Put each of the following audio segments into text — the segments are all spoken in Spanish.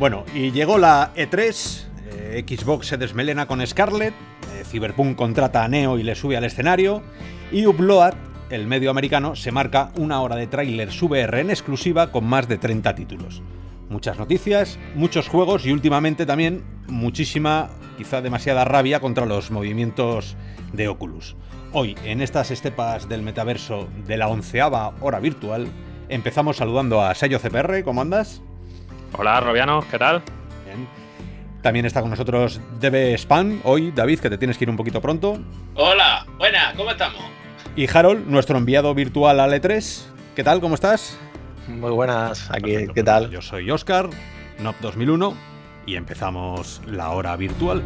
Bueno, y llegó la E3, eh, Xbox se desmelena con Scarlett, eh, Cyberpunk contrata a Neo y le sube al escenario, y Upload, el medio americano, se marca una hora de trailers VR en exclusiva con más de 30 títulos. Muchas noticias, muchos juegos y últimamente también muchísima, quizá demasiada rabia contra los movimientos de Oculus. Hoy, en estas estepas del metaverso de la onceava hora virtual, empezamos saludando a Sayo CPR, ¿cómo andas? Hola, Robiano, ¿qué tal? Bien. También está con nosotros DB Spam, hoy, David, que te tienes que ir un poquito pronto. Hola, buena, ¿cómo estamos? Y Harold, nuestro enviado virtual a E3. ¿Qué tal? ¿Cómo estás? Muy buenas, aquí, ¿qué tal? Yo soy Oscar, NOP 2001, y empezamos la hora virtual.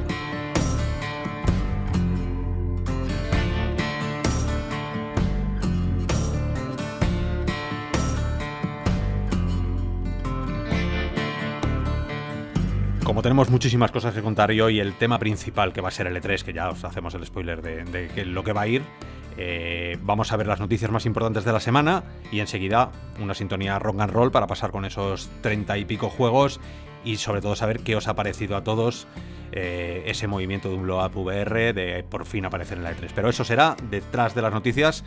como tenemos muchísimas cosas que contar hoy, hoy, el tema principal que va a ser el E3, que ya os hacemos el spoiler de, lo que va a ir, eh, vamos a ver las noticias más importantes de la semana y enseguida una sintonía rock and roll para pasar con esos treinta y pico juegos y sobre todo saber qué os ha parecido a todos eh, ese movimiento de un up VR de por fin aparecer en la E3. Pero eso será detrás de las noticias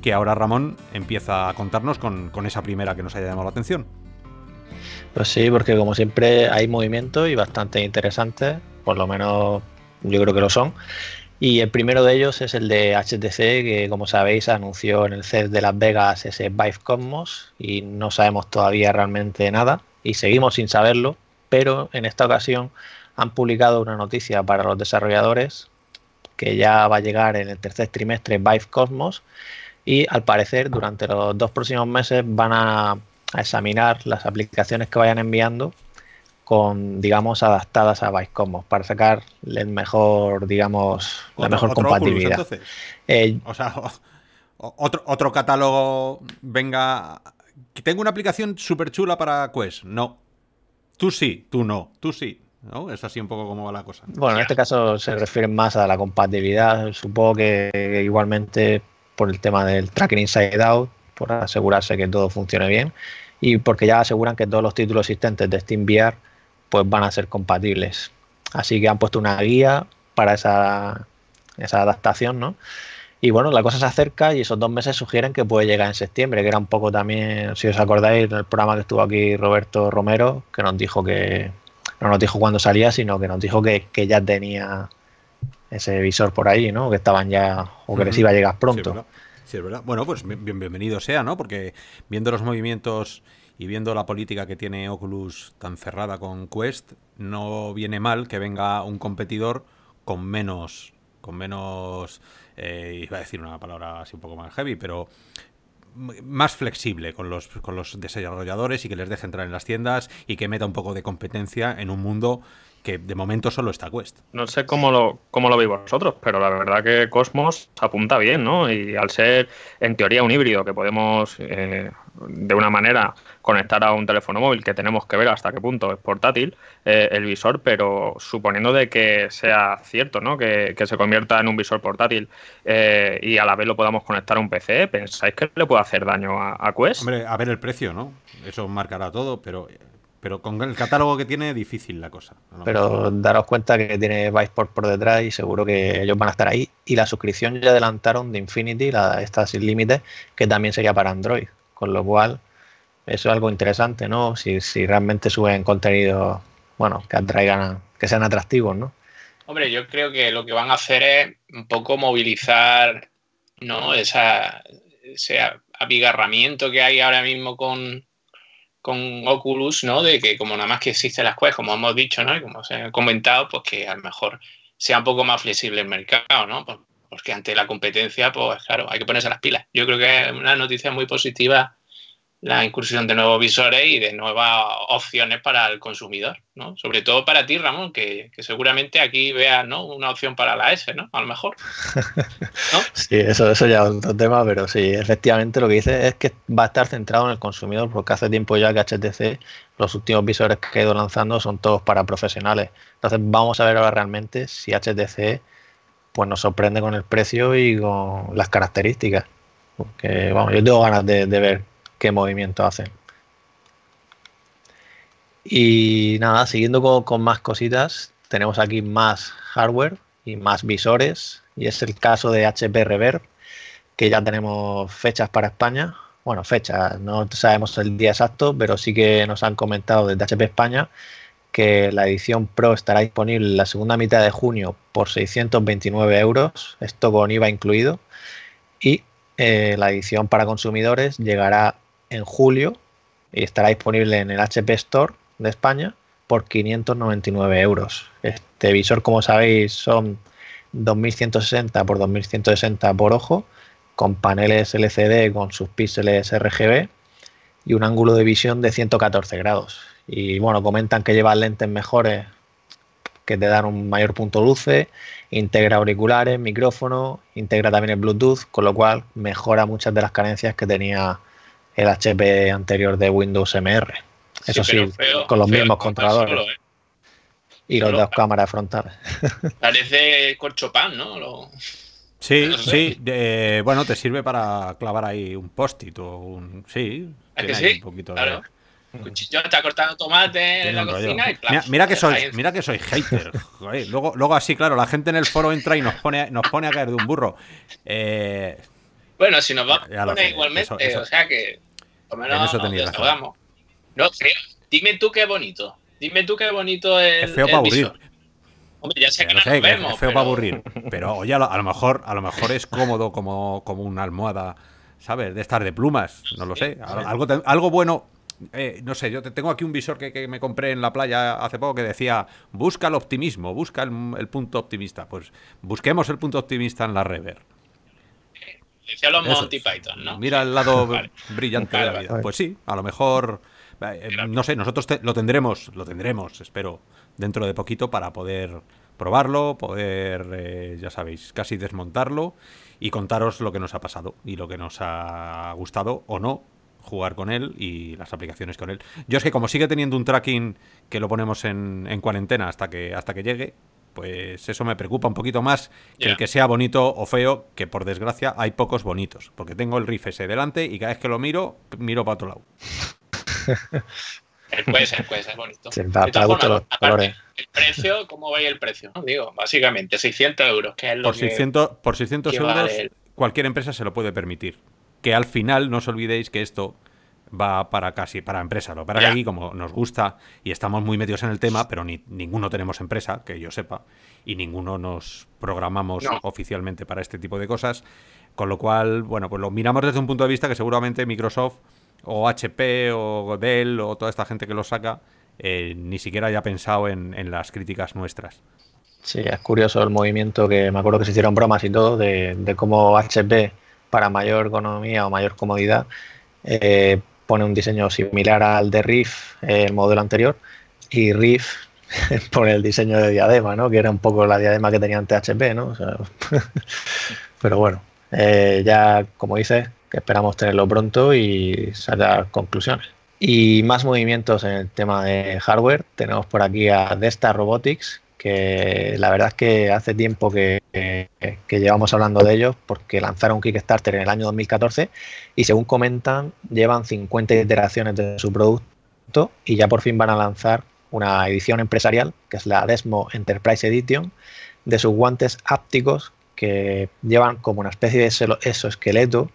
que ahora Ramón empieza a contarnos con esa primera que nos haya llamado la atención. Pues sí, porque como siempre hay movimientos y bastante interesantes, por lo menos yo creo que lo son. Y el primero de ellos es el de HTC, que como sabéis anunció en el CES de Las Vegas ese Vive Cosmos y no sabemos todavía realmente nada y seguimos sin saberlo, pero en esta ocasión han publicado una noticia para los desarrolladores que ya va a llegar en el tercer trimestre Vive Cosmos y al parecer durante los dos próximos meses van a a examinar las aplicaciones que vayan enviando con, digamos, adaptadas a Vice para sacar la mejor, digamos, la mejor compatibilidad. Eh, o sea, otro, otro catálogo venga. Tengo una aplicación súper chula para Quest. No. Tú sí, tú no. Tú sí. ¿no? Es así un poco como va la cosa. Bueno, en este caso se refiere más a la compatibilidad. Supongo que igualmente por el tema del tracking inside out por asegurarse que todo funcione bien y porque ya aseguran que todos los títulos existentes de SteamVR pues van a ser compatibles. Así que han puesto una guía para esa, esa adaptación, ¿no? Y bueno, la cosa se acerca y esos dos meses sugieren que puede llegar en septiembre, que era un poco también, si os acordáis, en el programa que estuvo aquí Roberto Romero, que nos dijo que, no nos dijo cuándo salía, sino que nos dijo que, ya tenía ese visor por ahí, ¿no? Que estaban ya, o que les iba a llegar pronto verdad. Bueno, pues bienvenido sea, ¿no? Porque viendo los movimientos y viendo la política que tiene Oculus tan cerrada con Quest, no viene mal que venga un competidor con menos, con menos, eh, iba a decir una palabra así un poco más heavy, pero más flexible con los, con los desarrolladores y que les deje entrar en las tiendas y que meta un poco de competencia en un mundo que de momento solo está Quest. No sé cómo lo, cómo lo veis vosotros, pero la verdad que Cosmos apunta bien, ¿no? Y al ser en teoría un híbrido que podemos eh, de una manera conectar a un teléfono móvil, que tenemos que ver hasta qué punto es portátil eh, el visor, pero suponiendo de que sea cierto, ¿no? Que, se convierta en un visor portátil eh, y a la vez lo podamos conectar a un PC, ¿pensáis que le puede hacer daño a, a Quest? Hombre, a ver el precio, ¿no? Eso marcará todo, pero pero con el catálogo que tiene, difícil la cosa. Pero daros cuenta que tiene Viceport por detrás y seguro que ellos van a estar ahí. Y la suscripción ya adelantaron de Infinity, la, esta sin límites, que también sería para Android. Con lo cual, eso es algo interesante, ¿no? Si, realmente suben contenido, bueno, que atraigan, que sean atractivos, ¿no? Hombre, yo creo que lo que van a hacer es un poco movilizar, ¿no? Esa, ese abigarramiento que hay ahora mismo con con Oculus, ¿no? De que como nada más que existe las Quest, como hemos dicho, ¿no? Y como se ha comentado, pues que a lo mejor sea un poco más flexible el mercado, ¿no? Pues, porque ante la competencia, pues claro, hay que ponerse las pilas. Yo creo que es una noticia muy positiva la incursión de nuevos visores y de nuevas opciones para el consumidor, ¿no? Sobre todo para ti, Ramón, que, seguramente aquí veas una opción para la S, ¿no? A lo mejor. sí, eso, eso ya es otro tema, pero sí, efectivamente lo que dice es que va a estar centrado en el consumidor, porque hace tiempo ya que HTC, los últimos visores que he ido lanzando son todos para profesionales. Entonces vamos a ver ahora realmente si HTC pues nos sorprende con el precio y con las características. Porque, vamos, yo tengo ganas de ver qué movimiento hacen. Y nada, siguiendo con, más cositas, tenemos aquí más hardware y más visores. Y es el caso de HP Reverb, que ya tenemos fechas para España. Bueno, fechas, no sabemos el día exacto, pero sí que nos han comentado desde HP España que la edición Pro estará disponible la segunda mitad de junio por 629 euros, esto con IVA incluido. Y eh, la edición para consumidores llegará en julio y estará disponible en el HP Store de España por 599 euros. Este visor, como sabéis, son 2160 por 2160 por ojo, con paneles LCD con sus píxeles RGB y un ángulo de visión de 114 grados. Y bueno, comentan que lleva lentes mejores que te dan un mayor punto luce, integra auriculares, micrófono, integra también el Bluetooth, con lo cual mejora muchas de las carencias que tenía el HP anterior de Windows MR. Eso sí, con los mismos controladores. ¿eh? Y los dos cámaras frontales. Parece corcho pan, ¿no? Sí, sí. bueno, te sirve para clavar ahí un post-it o un. Sí, ¿Es que sí? un poquito claro. de cuchillo está cortando tomate en la cocina y mira, mira, que soy, mira que soy hater. luego, luego así, claro, la gente en el foro entra y nos pone, nos pone a caer de un burro. Eh, bueno, si nos va a poner igualmente, o sea que. Pues no, No, Dime tú qué bonito. Dime tú qué bonito es. Es feo para aburrir. Hombre, ya sé que no es feo para aburrir. Pero oye, a lo, mejor, a lo mejor es cómodo como, como una almohada, ¿sabes? De estar de plumas, no lo sé. Algo, algo bueno. Eh, no sé, yo tengo aquí un visor que, me compré en la playa hace poco que decía, busca el optimismo, busca el, el punto optimista. Pues busquemos el punto optimista en la rever. Mira el lado brillante de la vida. Pues sí, a lo mejor. Eh, eh, no sé, nosotros lo tendremos, lo tendremos, espero, dentro de poquito para poder probarlo, poder, eh, ya sabéis, casi desmontarlo y contaros lo que nos ha pasado y lo que nos ha gustado o no jugar con él y las aplicaciones con él. Yo es que como sigue teniendo un tracking que lo ponemos en, en cuarentena hasta que, hasta que llegue, pues eso me preocupa un poquito más que el que sea bonito o feo, que por desgracia hay pocos bonitos, porque tengo el riff ese delante y cada vez que lo miro, miro para otro lado. Eh, puede ser, puede ser bonito. el precio, ¿cómo va el precio? digo, básicamente 600 euros, que es lo por 600, por 600 euros cualquier empresa se lo puede permitir. Que al final no os olvidéis que esto va para casi para empresa. Lo para que aquí, como nos gusta y estamos muy metidos en el tema, pero ninguno tenemos empresa, que yo sepa, y ninguno nos programamos oficialmente para este tipo de cosas. Con lo cual, bueno, pues lo miramos desde un punto de vista que seguramente Microsoft o HP o Dell o toda esta gente que lo saca eh, ni siquiera haya pensado en, las críticas nuestras. Sí, es curioso el movimiento que me acuerdo que se hicieron bromas y todo de, cómo HP para mayor economía o mayor comodidad eh, pone un diseño similar al de Riff, eh, el modelo anterior, y Riff pone el diseño de diadema, ¿no? Que era un poco la diadema que tenía antes HP, ¿no? pero bueno, eh, ya como dices, que esperamos tenerlo pronto y sacar conclusiones. Y más movimientos en el tema de hardware. Tenemos por aquí a Desta Robotics, que la verdad es que hace tiempo que, llevamos hablando de ellos porque lanzaron Kickstarter en el año 2014 y según comentan llevan 50 iteraciones de su producto y ya por fin van a lanzar una edición empresarial que es la Desmo Enterprise Edition de sus guantes ápticos que llevan como una especie de exoesqueleto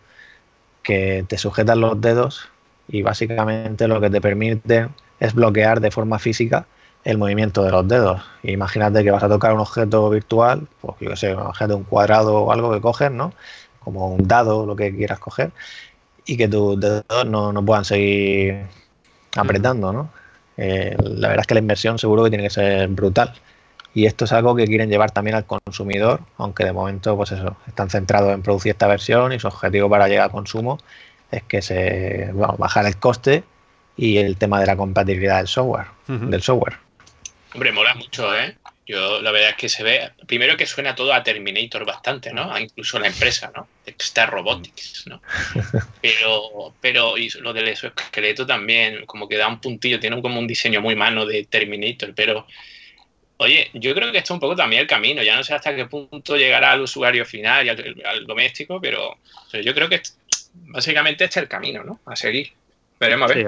que te sujetan los dedos y básicamente lo que te permite es bloquear de forma física el movimiento de los dedos. Imagínate que vas a tocar un objeto virtual, pues yo qué sé, un cuadrado o algo que coges, ¿no? Como un dado, lo que quieras coger, y que tus dedos no, no puedan seguir apretando, ¿no? Eh, la verdad es que la inversión seguro que tiene que ser brutal. Y esto es algo que quieren llevar también al consumidor, aunque de momento, pues eso, están centrados en producir esta versión y su objetivo para llegar al consumo es que se bueno, bajar el coste y el tema de la compatibilidad del software, del software. Hombre, mola mucho, ¿eh? Yo la verdad es que se ve, primero que suena todo a Terminator bastante, ¿no? incluso la empresa, ¿no? Extra Robotics, ¿no? Pero, pero y lo del esqueleto también, como que da un puntillo, tiene como un diseño muy mano de Terminator, pero oye, yo creo que está un poco también el camino, ya no sé hasta qué punto llegará al usuario final y al, doméstico, pero yo creo que básicamente este es el camino, ¿no? A seguir. Veremos a ver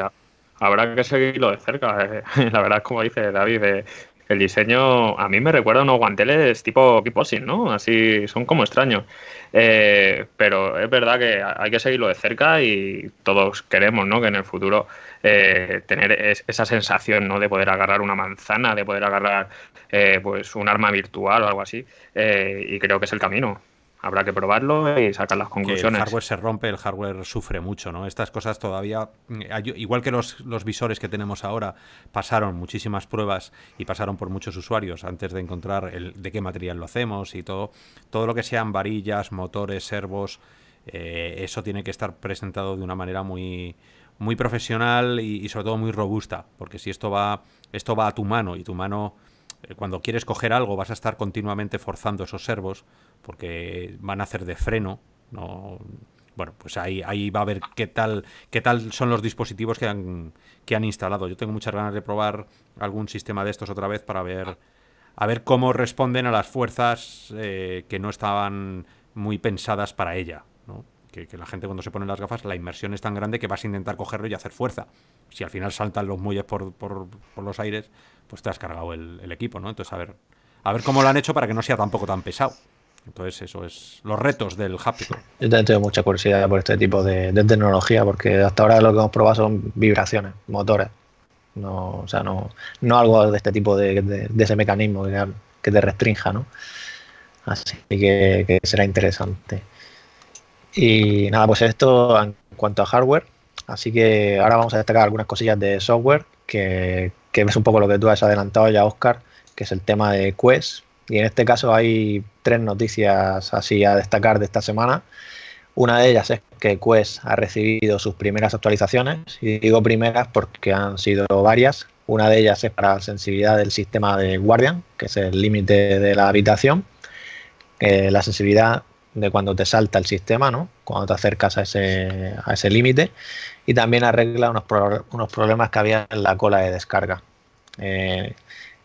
habrá que seguirlo de cerca. Eh. La verdad, como dice David, eh, el diseño a mí me recuerda unos guanteles tipo kiposin, ¿no? Así son como extraños. Eh, pero es verdad que hay que seguirlo de cerca y todos queremos, ¿no? Que en el futuro tener esa sensación, ¿no? De poder agarrar una manzana, de poder agarrar pues un arma virtual o algo así. y creo que es el camino habrá que probarlo y sacar las conclusiones. el hardware se rompe, el hardware sufre mucho, ¿no? Estas cosas todavía, mm, igual que los, visores que tenemos ahora, pasaron muchísimas pruebas y pasaron por muchos usuarios antes de encontrar el, de qué material lo hacemos y todo, todo lo que sean varillas, motores, servos, eh, eso tiene que estar presentado de una manera muy, muy profesional y, y sobre todo muy robusta, porque si esto va, esto va a tu mano y tu mano eh, cuando quieres coger algo vas a estar continuamente forzando esos servos porque van a hacer de freno. No, bueno, pues ahí, ahí va a ver qué tal, qué tal son los dispositivos que han, que han instalado. Yo tengo muchas ganas de probar algún sistema de estos otra vez para ver, a ver cómo responden a las fuerzas eh, que no estaban muy pensadas para ella que, la gente cuando se pone las gafas, la inmersión es tan grande que vas a intentar cogerlo y hacer fuerza. Si al final saltan los muelles por, por, los aires, pues te has cargado el, equipo, ¿no? Entonces, a ver, a ver cómo lo han hecho para que no sea tampoco tan pesado. Entonces, eso es los retos del Haptico. Yo también tengo mucha curiosidad por este tipo de, tecnología, porque hasta ahora lo que hemos probado son vibraciones, motores. No, o sea, no, algo de este tipo de, de, ese mecanismo que, te restrinja, ¿no? Así que, que será interesante. Y nada, pues esto en cuanto a hardware. Así que ahora vamos a destacar algunas cosillas de software, que, que es un poco lo que tú has adelantado ya, Oscar, que es el tema de Quest. Y en este caso hay tres noticias así a destacar de esta semana. Una de ellas es que Quest ha recibido sus primeras actualizaciones, y digo primeras porque han sido varias. Una de ellas es para la sensibilidad del sistema de Guardian, que es el límite de la habitación. Eh, la sensibilidad de cuando te salta el sistema, Cuando te acercas a ese, límite. Y también arregla unos, problemas que había en la cola de descarga. Eh,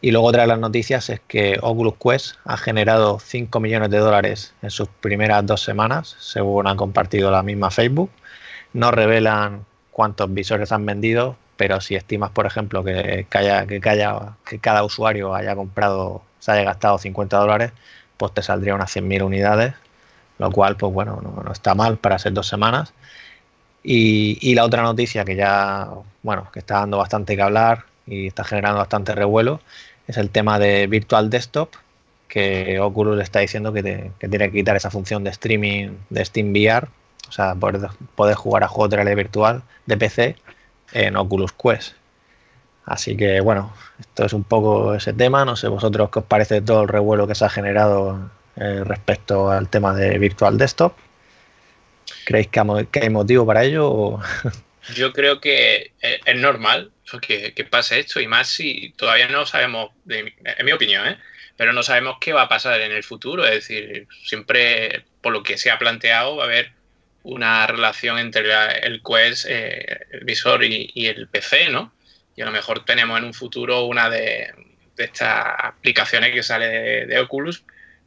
y luego otra de las noticias es que Oculus Quest ha generado 5 millones de dólares en sus primeras dos semanas, según han compartido la misma Facebook. No revelan cuántos visores han vendido, pero si estimas, por ejemplo, que, haya, que, cada usuario haya comprado, se haya gastado 50 dólares, pues te saldría unas 100.000 unidades, lo cual, pues bueno, no, está mal para ser dos semanas. Y, la otra noticia que ya, bueno, que está dando bastante que hablar y está generando bastante revuelo, es el tema de Virtual Desktop, que Oculus está diciendo que, tiene que quitar esa función de streaming de Steam VR, o sea, poder, poder jugar a juegos de realidad virtual de PC en Oculus Quest. Así que bueno, esto es un poco ese tema. No sé vosotros qué os parece todo el revuelo que se ha generado eh, respecto al tema de Virtual Desktop. ¿Creéis que, hay motivo para ello? Yo creo que eh, es normal que, pase esto y más si todavía no sabemos, en mi opinión, ¿eh? pero no sabemos qué va a pasar en el futuro. Es decir, siempre por lo que se ha planteado va a haber una relación entre el Quest, el visor y, el PC, ¿no? Y a lo mejor tenemos en un futuro una de, estas aplicaciones que sale de Oculus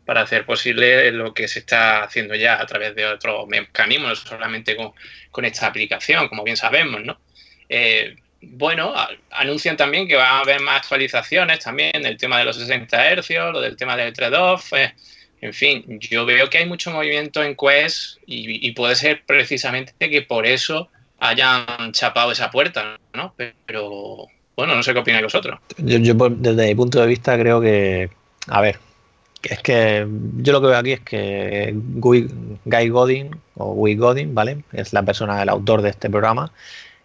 para hacer posible lo que se está haciendo ya a través de otros mecanismos, no solamente con, esta aplicación, como bien sabemos, ¿no? Eh, bueno, anuncian también que va a haber más actualizaciones también el tema de los 60 Hz, lo del tema del trade-off. Eh, en fin, yo veo que hay mucho movimiento en Quest y, puede ser precisamente que por eso hayan chapado esa puerta, ¿no? Pero bueno, no sé qué opináis vosotros. yo desde mi punto de vista creo que, a ver, es que yo lo que veo aquí es que Guy Godin, o Guy Godin, ¿vale? Es la persona, el autor de este programa,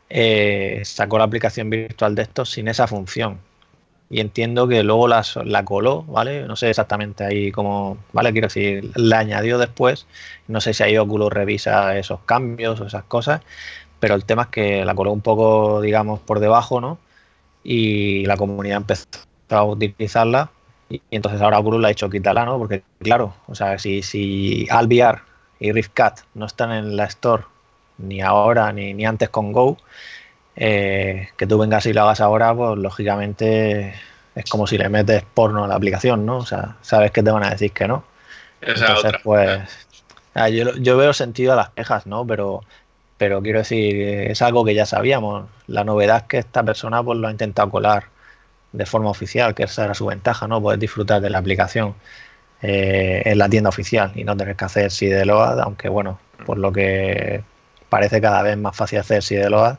eh, sacó la aplicación virtual de esto sin esa función. Y entiendo que luego la coló, ¿vale? No sé exactamente ahí cómo, ¿vale? Quiero decir, la añadió después. No sé si ahí Oculus revisa esos cambios o esas cosas, pero el tema es que la coló un poco, digamos, por debajo, ¿no? Y la comunidad empezó a utilizarla y, entonces ahora Guru le ha dicho quítala, ¿no? Porque claro, o sea, si, si Alviar y Riftcat no están en la Store ni ahora ni, antes con Go, eh, que tú vengas y lo hagas ahora, pues lógicamente es como si le metes porno a la aplicación, ¿no? O sea, sabes que te van a decir que no. Esa Entonces, otra. pues, ah, yo, yo, veo sentido a las quejas, ¿no? Pero, pero quiero decir, es algo que ya sabíamos. La novedad es que esta persona pues, lo ha intentado colar de forma oficial, que esa era su ventaja, ¿no? Puedes disfrutar de la aplicación eh, en la tienda oficial y no tener que hacer SIDELOAD, aunque bueno, por lo que parece cada vez más fácil hacer SIDELOAD,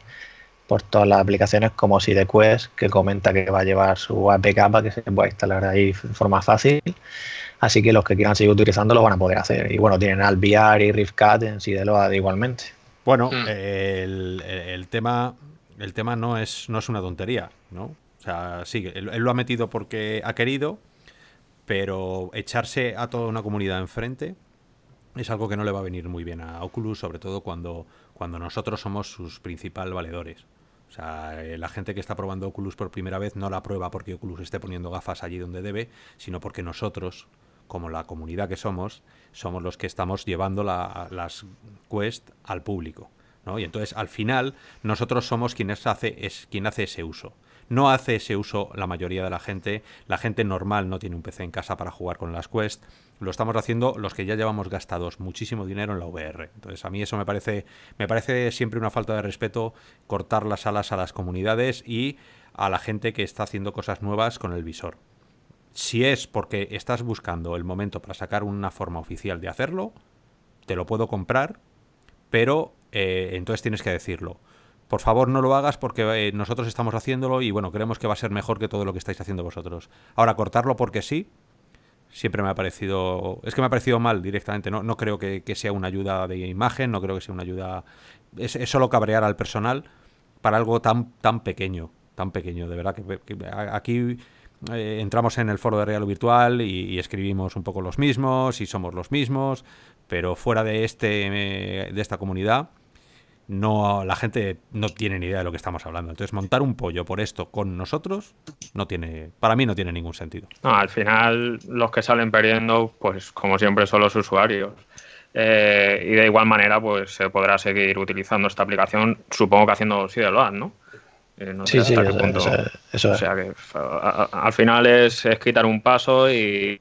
por todas las aplicaciones como SideQuest, que comenta que va a llevar su APK para que se pueda instalar ahí de forma fácil. Así que los que quieran seguir utilizando lo van a poder hacer. Y bueno, tienen Alviar y RiftCat en SideLoad igualmente. Bueno, hmm. el, tema, el tema no, es, no es una tontería, ¿no? O sea, sí, él, lo ha metido porque ha querido, pero echarse a toda una comunidad enfrente es algo que no le va a venir muy bien a Oculus, sobre todo cuando, cuando nosotros somos sus principales valedores. O sea, eh, la gente que está probando Oculus por primera vez no la prueba porque Oculus esté poniendo gafas allí donde debe, sino porque nosotros, como la comunidad que somos, somos los que estamos llevando la, las Quest al público. ¿no? Y entonces, al final, nosotros somos quienes hace, es, quien hace ese uso. No hace ese uso la mayoría de la gente. La gente normal no tiene un PC en casa para jugar con las Quest. Lo estamos haciendo los que ya llevamos gastados muchísimo dinero en la VR. Entonces, a mí eso me parece, me parece siempre una falta de respeto cortar las alas a las comunidades y a la gente que está haciendo cosas nuevas con el visor. Si es porque estás buscando el momento para sacar una forma oficial de hacerlo, te lo puedo comprar, pero eh, entonces tienes que decirlo por favor no lo hagas porque eh, nosotros estamos haciéndolo y bueno, creemos que va a ser mejor que todo lo que estáis haciendo vosotros. Ahora, cortarlo porque sí, siempre me ha parecido. Es que me ha parecido mal directamente. No, no creo que, sea una ayuda de imagen, no creo que sea una ayuda. Es, solo cabrear al personal para algo tan, tan pequeño, tan pequeño. De verdad que, aquí. Eh, entramos en el foro de Real Virtual y, y, escribimos un poco los mismos y somos los mismos, pero fuera de, este, eh, de esta comunidad no, la gente no tiene ni idea de lo que estamos hablando. Entonces, montar un pollo por esto con nosotros no tiene, para mí no tiene ningún sentido. al final los que salen perdiendo, pues como siempre son los usuarios. Eh, y de igual manera, pues se podrá seguir utilizando esta aplicación, supongo que haciendo sí de ¿no? Eh, no sí, sí, punto. O sea que al final es, quitar un paso y,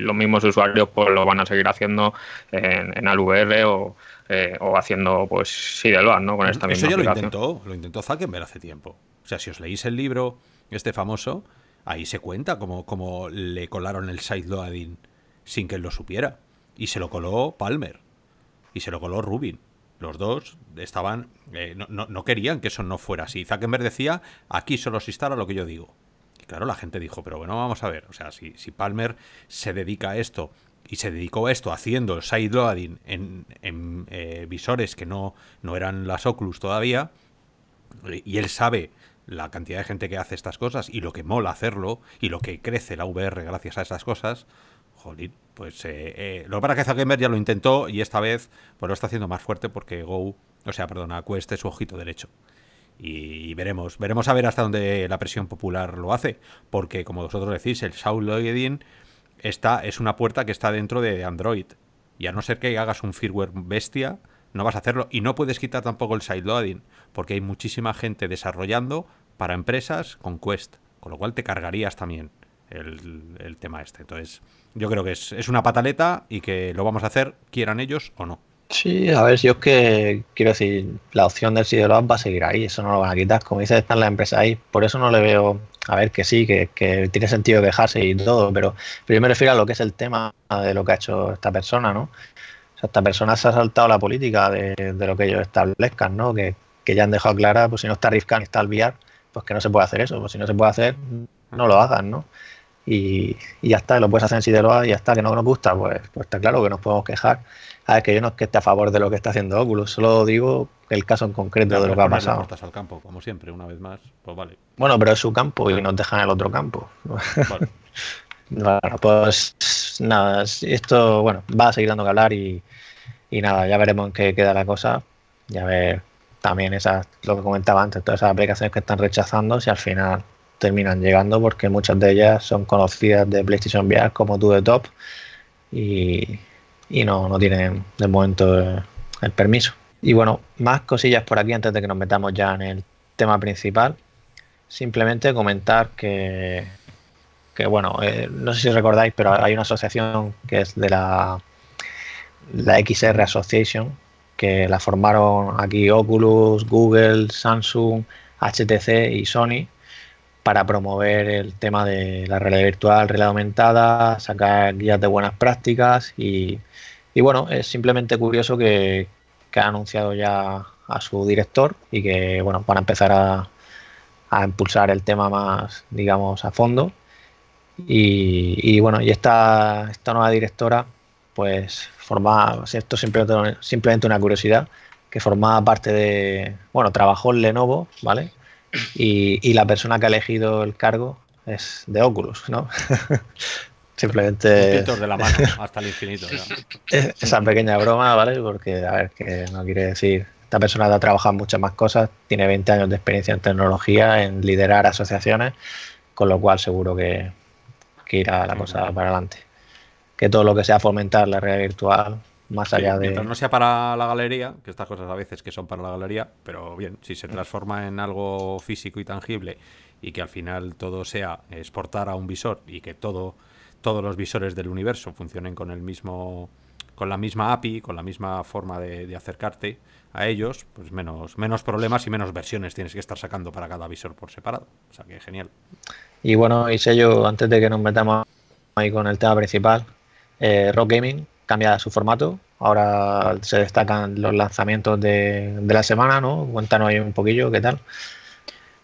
los mismos usuarios pues lo van a seguir haciendo en, en ALVR o, eh, o haciendo pues sí ¿no? Con esta misma Eso ya lo intentó, lo intentó Zuckerberg hace tiempo. O sea, si os leís el libro este famoso, ahí se cuenta cómo, le colaron el Loading sin que él lo supiera. Y se lo coló Palmer. Y se lo coló Rubin. Los dos estaban. Eh, no, querían que eso no fuera así. Zuckerberg decía: aquí solo se instala lo que yo digo. Y claro, la gente dijo: pero bueno, vamos a ver. O sea, si, si Palmer se dedica a esto y se dedicó a esto haciendo side loading en, en eh, visores que no, no eran las Oculus todavía. Y él sabe la cantidad de gente que hace estas cosas y lo que mola hacerlo y lo que crece la VR gracias a estas cosas. Joder, pues eh, eh, lo que pasa que ya lo intentó y esta vez pues lo está haciendo más fuerte porque Go, o sea, perdona, cueste su ojito derecho. Y, veremos, veremos a ver hasta dónde la presión popular lo hace, porque como vosotros decís, el side loading esta es una puerta que está dentro de Android. Y a no ser que hagas un firmware bestia, no vas a hacerlo. Y no puedes quitar tampoco el sideloading, porque hay muchísima gente desarrollando para empresas con Quest. Con lo cual te cargarías también el, tema este. Entonces, yo creo que es, una pataleta y que lo vamos a hacer, quieran ellos o no. Sí, a ver, yo es que quiero decir, la opción del sideload va a seguir ahí, eso no lo van a quitar. Como dice, están las empresas ahí. Por eso no le veo a ver, que sí, que, tiene sentido quejarse y todo, pero, pero yo me refiero a lo que es el tema de lo que ha hecho esta persona, ¿no? O sea, esta persona se ha saltado la política de, lo que ellos establezcan, ¿no? Que, que, ya han dejado clara, pues si no está Rifkan y está Alviar, pues que no se puede hacer eso, pues si no se puede hacer, no lo hagan, ¿no? Y, y ya está, lo puedes hacer en Sideroa y ya está, que no nos gusta, pues, pues está claro que nos podemos quejar a ah, ver, que yo no es que esté a favor de lo que está haciendo Oculus, solo digo el caso en concreto de lo que ha pasado. al campo, como siempre, una vez más, pues Bueno, pero es su campo y nos dejan el otro campo. Vale. bueno, pues nada, esto, bueno, va a seguir dando que hablar y, nada, ya veremos en qué queda la cosa. Ya ver también esas, lo que comentaba antes, todas esas aplicaciones que están rechazando, si al final terminan llegando, porque muchas de ellas son conocidas de PlayStation VR como Do The Top. Y y no, tienen de momento eh, el, permiso. Y bueno, más cosillas por aquí antes de que nos metamos ya en el tema principal. Simplemente comentar que, que bueno, eh, no sé si recordáis, pero hay una asociación que es de la, la XR Association, que la formaron aquí Oculus, Google, Samsung, HTC y Sony para promover el tema de la realidad virtual, realidad aumentada, sacar guías de buenas prácticas y, bueno, es simplemente curioso que, ha anunciado ya a su director y que bueno, van a empezar a, impulsar el tema más, digamos, a fondo. Y, bueno, y esta, esta nueva directora, pues formaba, esto es simplemente, simplemente una curiosidad, que formaba parte de, bueno, trabajó en Lenovo, ¿vale? y, la persona que ha elegido el cargo es de Oculus, ¿no? Simplemente. Un pintor de la mano hasta el infinito. Esa pequeña broma, ¿vale? Porque, a ver, que no quiere decir. Esta persona ha trabajado muchas más cosas, tiene 20 años de experiencia en tecnología, en liderar asociaciones, con lo cual seguro que, que irá la cosa para adelante. Que todo lo que sea fomentar la realidad virtual allá de. Mientras no sea para la galería, que estas cosas a veces que son para la galería, pero bien, si se mm. transforma en algo físico y tangible y que al final todo sea exportar a un visor y que todo, todos los visores del universo funcionen con el mismo con la misma API, con la misma forma de, acercarte a ellos, pues menos, menos problemas y menos versiones tienes que estar sacando para cada visor por separado. O sea que genial. Y bueno, y sello, antes de que nos metamos ahí con el tema principal, eh, Rock Gaming cambiada su formato. Ahora se destacan los lanzamientos de, de la semana, ¿no? Cuéntanos ahí un poquillo qué tal.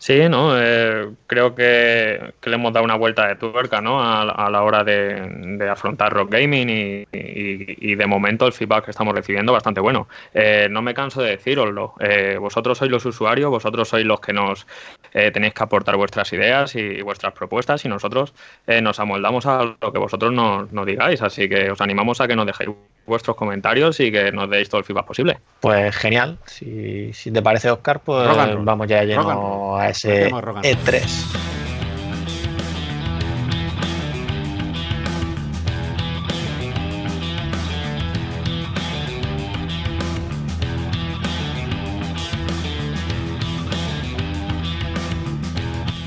Sí, ¿no? Eh, creo que, le hemos dado una vuelta de tuerca ¿no? a, la hora de, afrontar Rock Gaming y, de momento el feedback que estamos recibiendo bastante bueno. Eh, no me canso de deciroslo. Eh, vosotros sois los usuarios, vosotros sois los que nos tenéis que aportar vuestras ideas y, vuestras propuestas y nosotros nos amoldamos a lo que vosotros nos, nos digáis. Así que os animamos a que nos dejéis vuestros comentarios y que nos deis todo el feedback posible. Pues genial. Si, te parece, Oscar, pues vamos ya lleno a ese E3.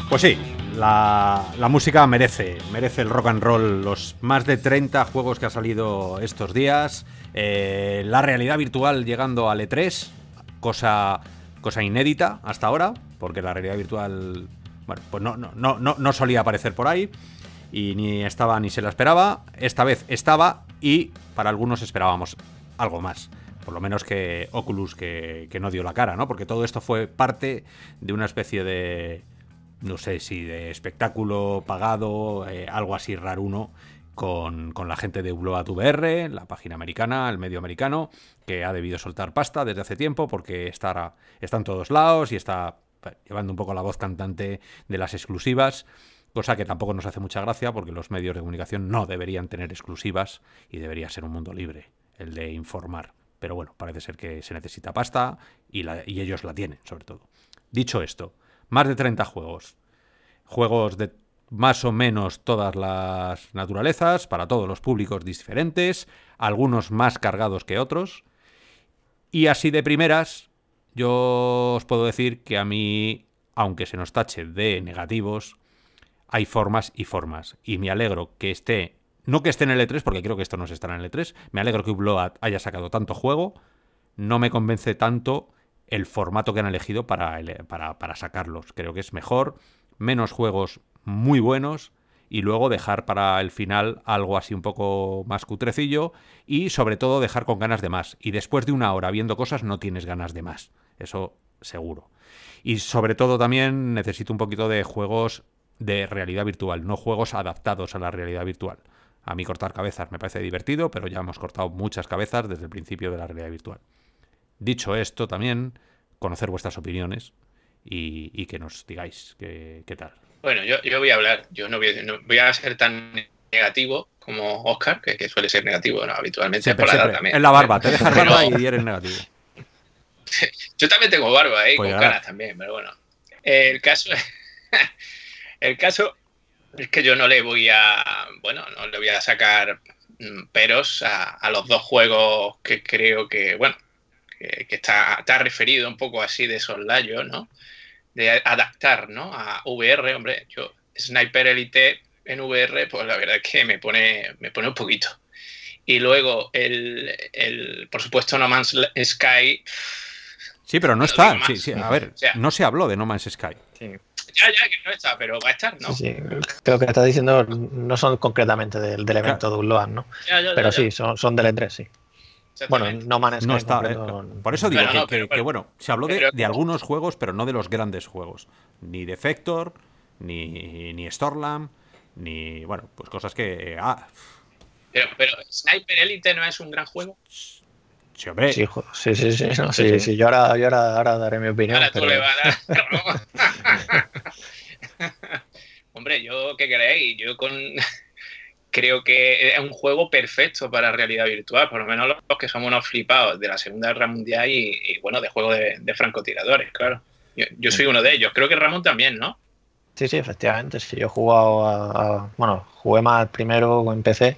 E pues sí, la, música merece, merece el rock and roll, los más de 30 juegos que ha salido estos días, eh, la realidad virtual llegando al E3, cosa, cosa inédita hasta ahora, porque la realidad virtual bueno, pues no, no, no, no solía aparecer por ahí, y ni estaba ni se la esperaba, esta vez estaba y para algunos esperábamos algo más por lo menos que Oculus que, que, no dio la cara, ¿no? Porque todo esto fue parte de una especie de, no sé si de espectáculo pagado, eh, algo así raro con, con la gente de UbloatVR, la página americana, el medio americano, que ha debido soltar pasta desde hace tiempo porque está, en todos lados y está eh, llevando un poco la voz cantante de las exclusivas, cosa que tampoco nos hace mucha gracia porque los medios de comunicación no deberían tener exclusivas y debería ser un mundo libre el de informar. Pero bueno, parece ser que se necesita pasta y ellos la tienen, sobre todo. Dicho esto, más de 30 juegos. Juegos de más o menos todas las naturalezas, para todos los públicos diferentes, algunos más cargados que otros. Y así de primeras, yo os puedo decir que a mí, aunque se nos tache de negativos, hay formas y formas. Y me alegro que esté, no que esté en el E3, porque creo que esto no se estará en el E3, me alegro que Ubloat haya sacado tanto juego, no me convence tanto el formato que han elegido para, para, sacarlos. Creo que es mejor, menos juegos muy buenos y luego dejar para el final algo así un poco más cutrecillo y sobre todo dejar con ganas de más. Y después de una hora viendo cosas no tienes ganas de más, eso seguro. Y sobre todo también necesito un poquito de juegos de realidad virtual, no juegos adaptados a la realidad virtual. A mí cortar cabezas me parece divertido, pero ya hemos cortado muchas cabezas desde el principio de la realidad virtual. Dicho esto, también conocer vuestras opiniones y, que nos digáis qué, tal. Bueno, yo, voy a hablar, yo no voy, a ser tan negativo como Oscar, que, suele ser negativo ¿no? habitualmente. por la también. En la barba, te dejas barba y eres negativo. yo también tengo barba, ¿eh? Pues con ganas también, pero bueno. el caso el caso es que yo no le voy a, bueno, no le voy a sacar mm, peros a los dos juegos que creo que, bueno, que, está, referido un poco así de soslayo, ¿no? De adaptar, ¿no? A VR, hombre, yo, Sniper Elite en VR, pues la verdad es que me pone, me pone un poquito. Y luego, el, el por supuesto, No Man's Sky. Sí, pero no está. a ver, no se habló de No Man's Sky. Ya, ya, que no está, pero va a estar, ¿no? Sí, creo que estás diciendo no son concretamente del, del evento de Unload, ¿no? pero sí, son, son del E3, sí. Bueno, No Man's eh, Por eso digo que, bueno, se habló de, algunos juegos, pero no de los grandes juegos. Ni Defector, ni, ni Storlam, ni. Bueno, pues cosas que. Ah. Pero, Sniper Elite no es un gran juego. Sí, hombre. Sí, sí, sí. sí, sí, yo, ahora, yo ahora, ahora, daré mi opinión. Ahora tú le vas a dar. hombre, yo, ¿qué creéis? Yo con creo que es un juego perfecto para realidad virtual, por lo menos los que somos unos flipados de la Segunda Guerra Mundial y, bueno, de juego de, francotiradores, claro. Yo, soy uno de ellos, creo que Ramón también, ¿no? Sí, sí, efectivamente. yo he jugado a, Bueno, jugué más primero en PC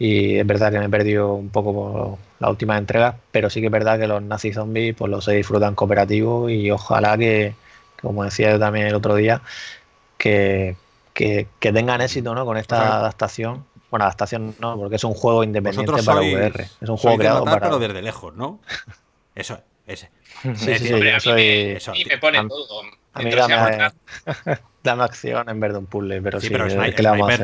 y es verdad que me he perdido un poco por la última entrega, pero sí que es verdad que los nazi zombies pues los se disfrutan cooperativos y ojalá que, como decía yo también el otro día, que que, tengan éxito ¿no? con esta adaptación. Bueno, adaptación no, porque es un juego independiente para VR. Es un juego creado para... desde lejos, ¿no? Eso, ese. Sí, sí, y me pone todo. A mí dame, acción en vez de un puzzle, pero sí, pero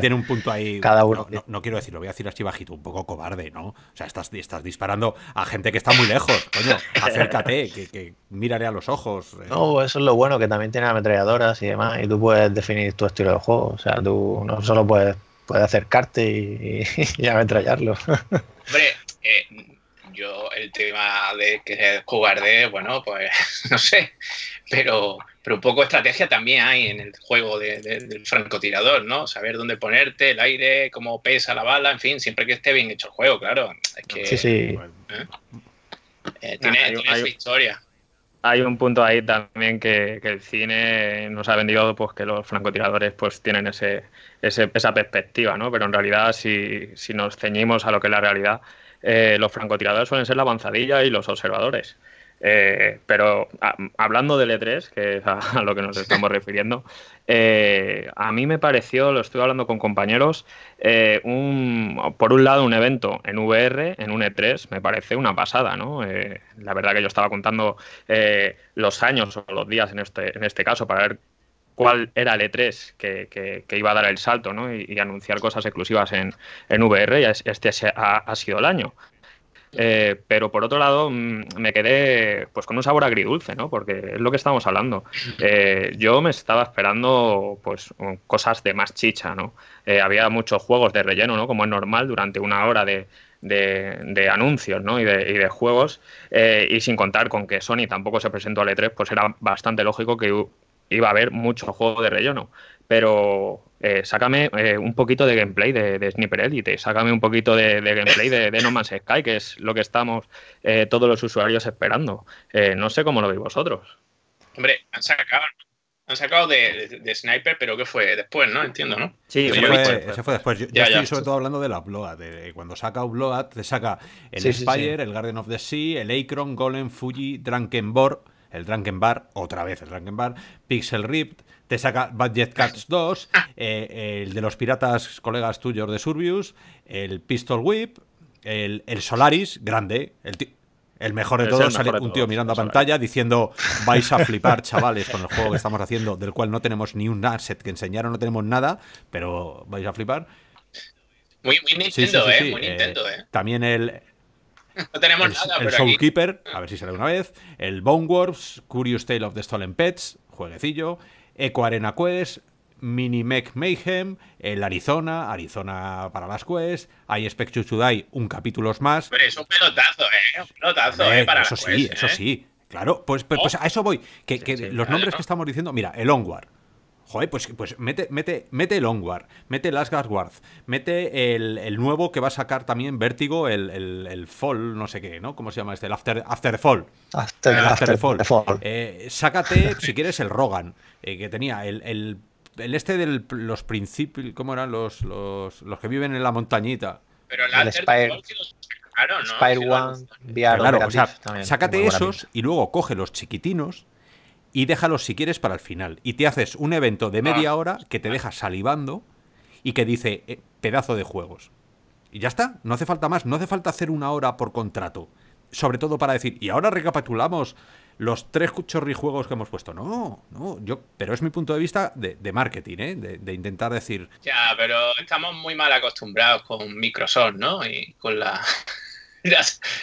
tiene un punto ahí. Cada uno. No, quiero decirlo, voy a decir así bajito, un poco cobarde, ¿no? O sea, estás, estás disparando a gente que está muy lejos, coño, acércate, que, miraré a los ojos. Eh. No, eso es lo bueno, que también tiene ametralladoras y demás, y tú puedes definir tu estilo de juego. O sea, tú no solo puedes, puedes acercarte y, ametrallarlo. Hombre, eh, yo el tema de que es cobarde, bueno, pues no sé, pero pero un poco estrategia también hay en el juego del francotirador, ¿no? Saber dónde ponerte, el aire, cómo pesa la bala, en fin, siempre que esté bien hecho el juego, claro. sí, sí. ¿eh? Eh, tiene, esa historia. Hay un punto ahí también que, el cine nos ha vendido pues que los francotiradores pues tienen esa perspectiva, ¿no? Pero en realidad si, si nos ceñimos a lo que es la realidad, eh, los francotiradores suelen ser la avanzadilla y los observadores. Eh, pero ah, hablando del E3, que es a, lo que nos estamos refiriendo, eh, a mí me pareció, lo estuve hablando con compañeros, eh, por un lado un evento en VR, en un E3, me parece una pasada, ¿no? la verdad que yo estaba contando los años o los días en este, en este caso para ver cuál era el E3 que, iba a dar el salto ¿no? y, anunciar cosas exclusivas en, en VR y este ha sido el año. Eh, pero por otro lado, mm, me quedé pues con un sabor agridulce, ¿no? Porque es lo que estamos hablando. Eh, yo me estaba esperando pues cosas de más chicha, ¿no? Eh, había muchos juegos de relleno, ¿no? Como es normal, durante una hora de, anuncios ¿no? y, de, juegos, y sin contar con que Sony tampoco se presentó al E3, pues era bastante lógico que iba a haber mucho juego de relleno. Pero eh, sácame eh, un poquito de gameplay de, Sniper Elite, sácame un poquito de, gameplay de, No Man's Sky, que es lo que estamos eh, todos los usuarios esperando. no sé cómo lo veis vosotros. Hombre, han sacado, han sacado de, Sniper, pero ¿qué fue? Después, ¿no? Entiendo, ¿no? Sí, eso, fue, después. Yo, estoy sobre todo hablando de la Bloat. cuando saca Bloat, te saca el el Garden of the Sea, el Akron, Golem, Fuji, Drunkenborg el Drunken Bar, otra vez el Drunken Bar, Pixel Ripped, te saca Budget Cats 2, ah. eh, el de los piratas colegas tuyos de Surbius, el Pistol Whip, el, Solaris, grande, el el mejor de todos, sale un tío mirando a pantalla diciendo, vais a flipar, chavales, con el juego que estamos haciendo, del cual no tenemos ni un asset que enseñar o no tenemos nada, pero vais a flipar. Muy, Nintendo, ¿eh? Muy eh, ¿eh? También el, no tenemos el, nada, El a ver si sale una vez. El wars Curious Tale of the Stolen Pets, jueguecillo. Eco Arena Quest, Mini Mech Mayhem, el Arizona, Arizona para las quests I Expect un capítulo más. Pero es un pelotazo, ¿eh? Un pelotazo, ¿eh? eso sí, eso ¿eh? sí. Claro, pues, pues, pues oh. a eso voy. Que, los nombres que estamos diciendo, mira, el Onward, Joder, pues, pues mete, mete, mete el Onward, mete el Asgard mete el, nuevo que va a sacar también Vértigo, el, Fall, no sé qué, ¿no? ¿Cómo se llama este? El After, after Fall. el After, Fall. Eh, sácate, si quieres, el Rogan, eh, que tenía el, este de los principios, ¿cómo eran los, que viven en la montañita? Pero el, After Spire. Claro, ¿no? One, claro, o sea, sácate esos y luego coge los chiquitinos y déjalos si quieres para el final. Y te haces un evento de media ah. hora que te deja salivando y que dice eh, pedazo de juegos. Y ya está, no hace falta más, no hace falta hacer una hora por contrato. Sobre todo para decir, y ahora recapitulamos los tres chorrijuegos que hemos puesto. No, no, yo, pero es mi punto de vista de, marketing, ¿eh? de, de, intentar decir. Ya, pero estamos muy mal acostumbrados con Microsoft, ¿no? Y con la,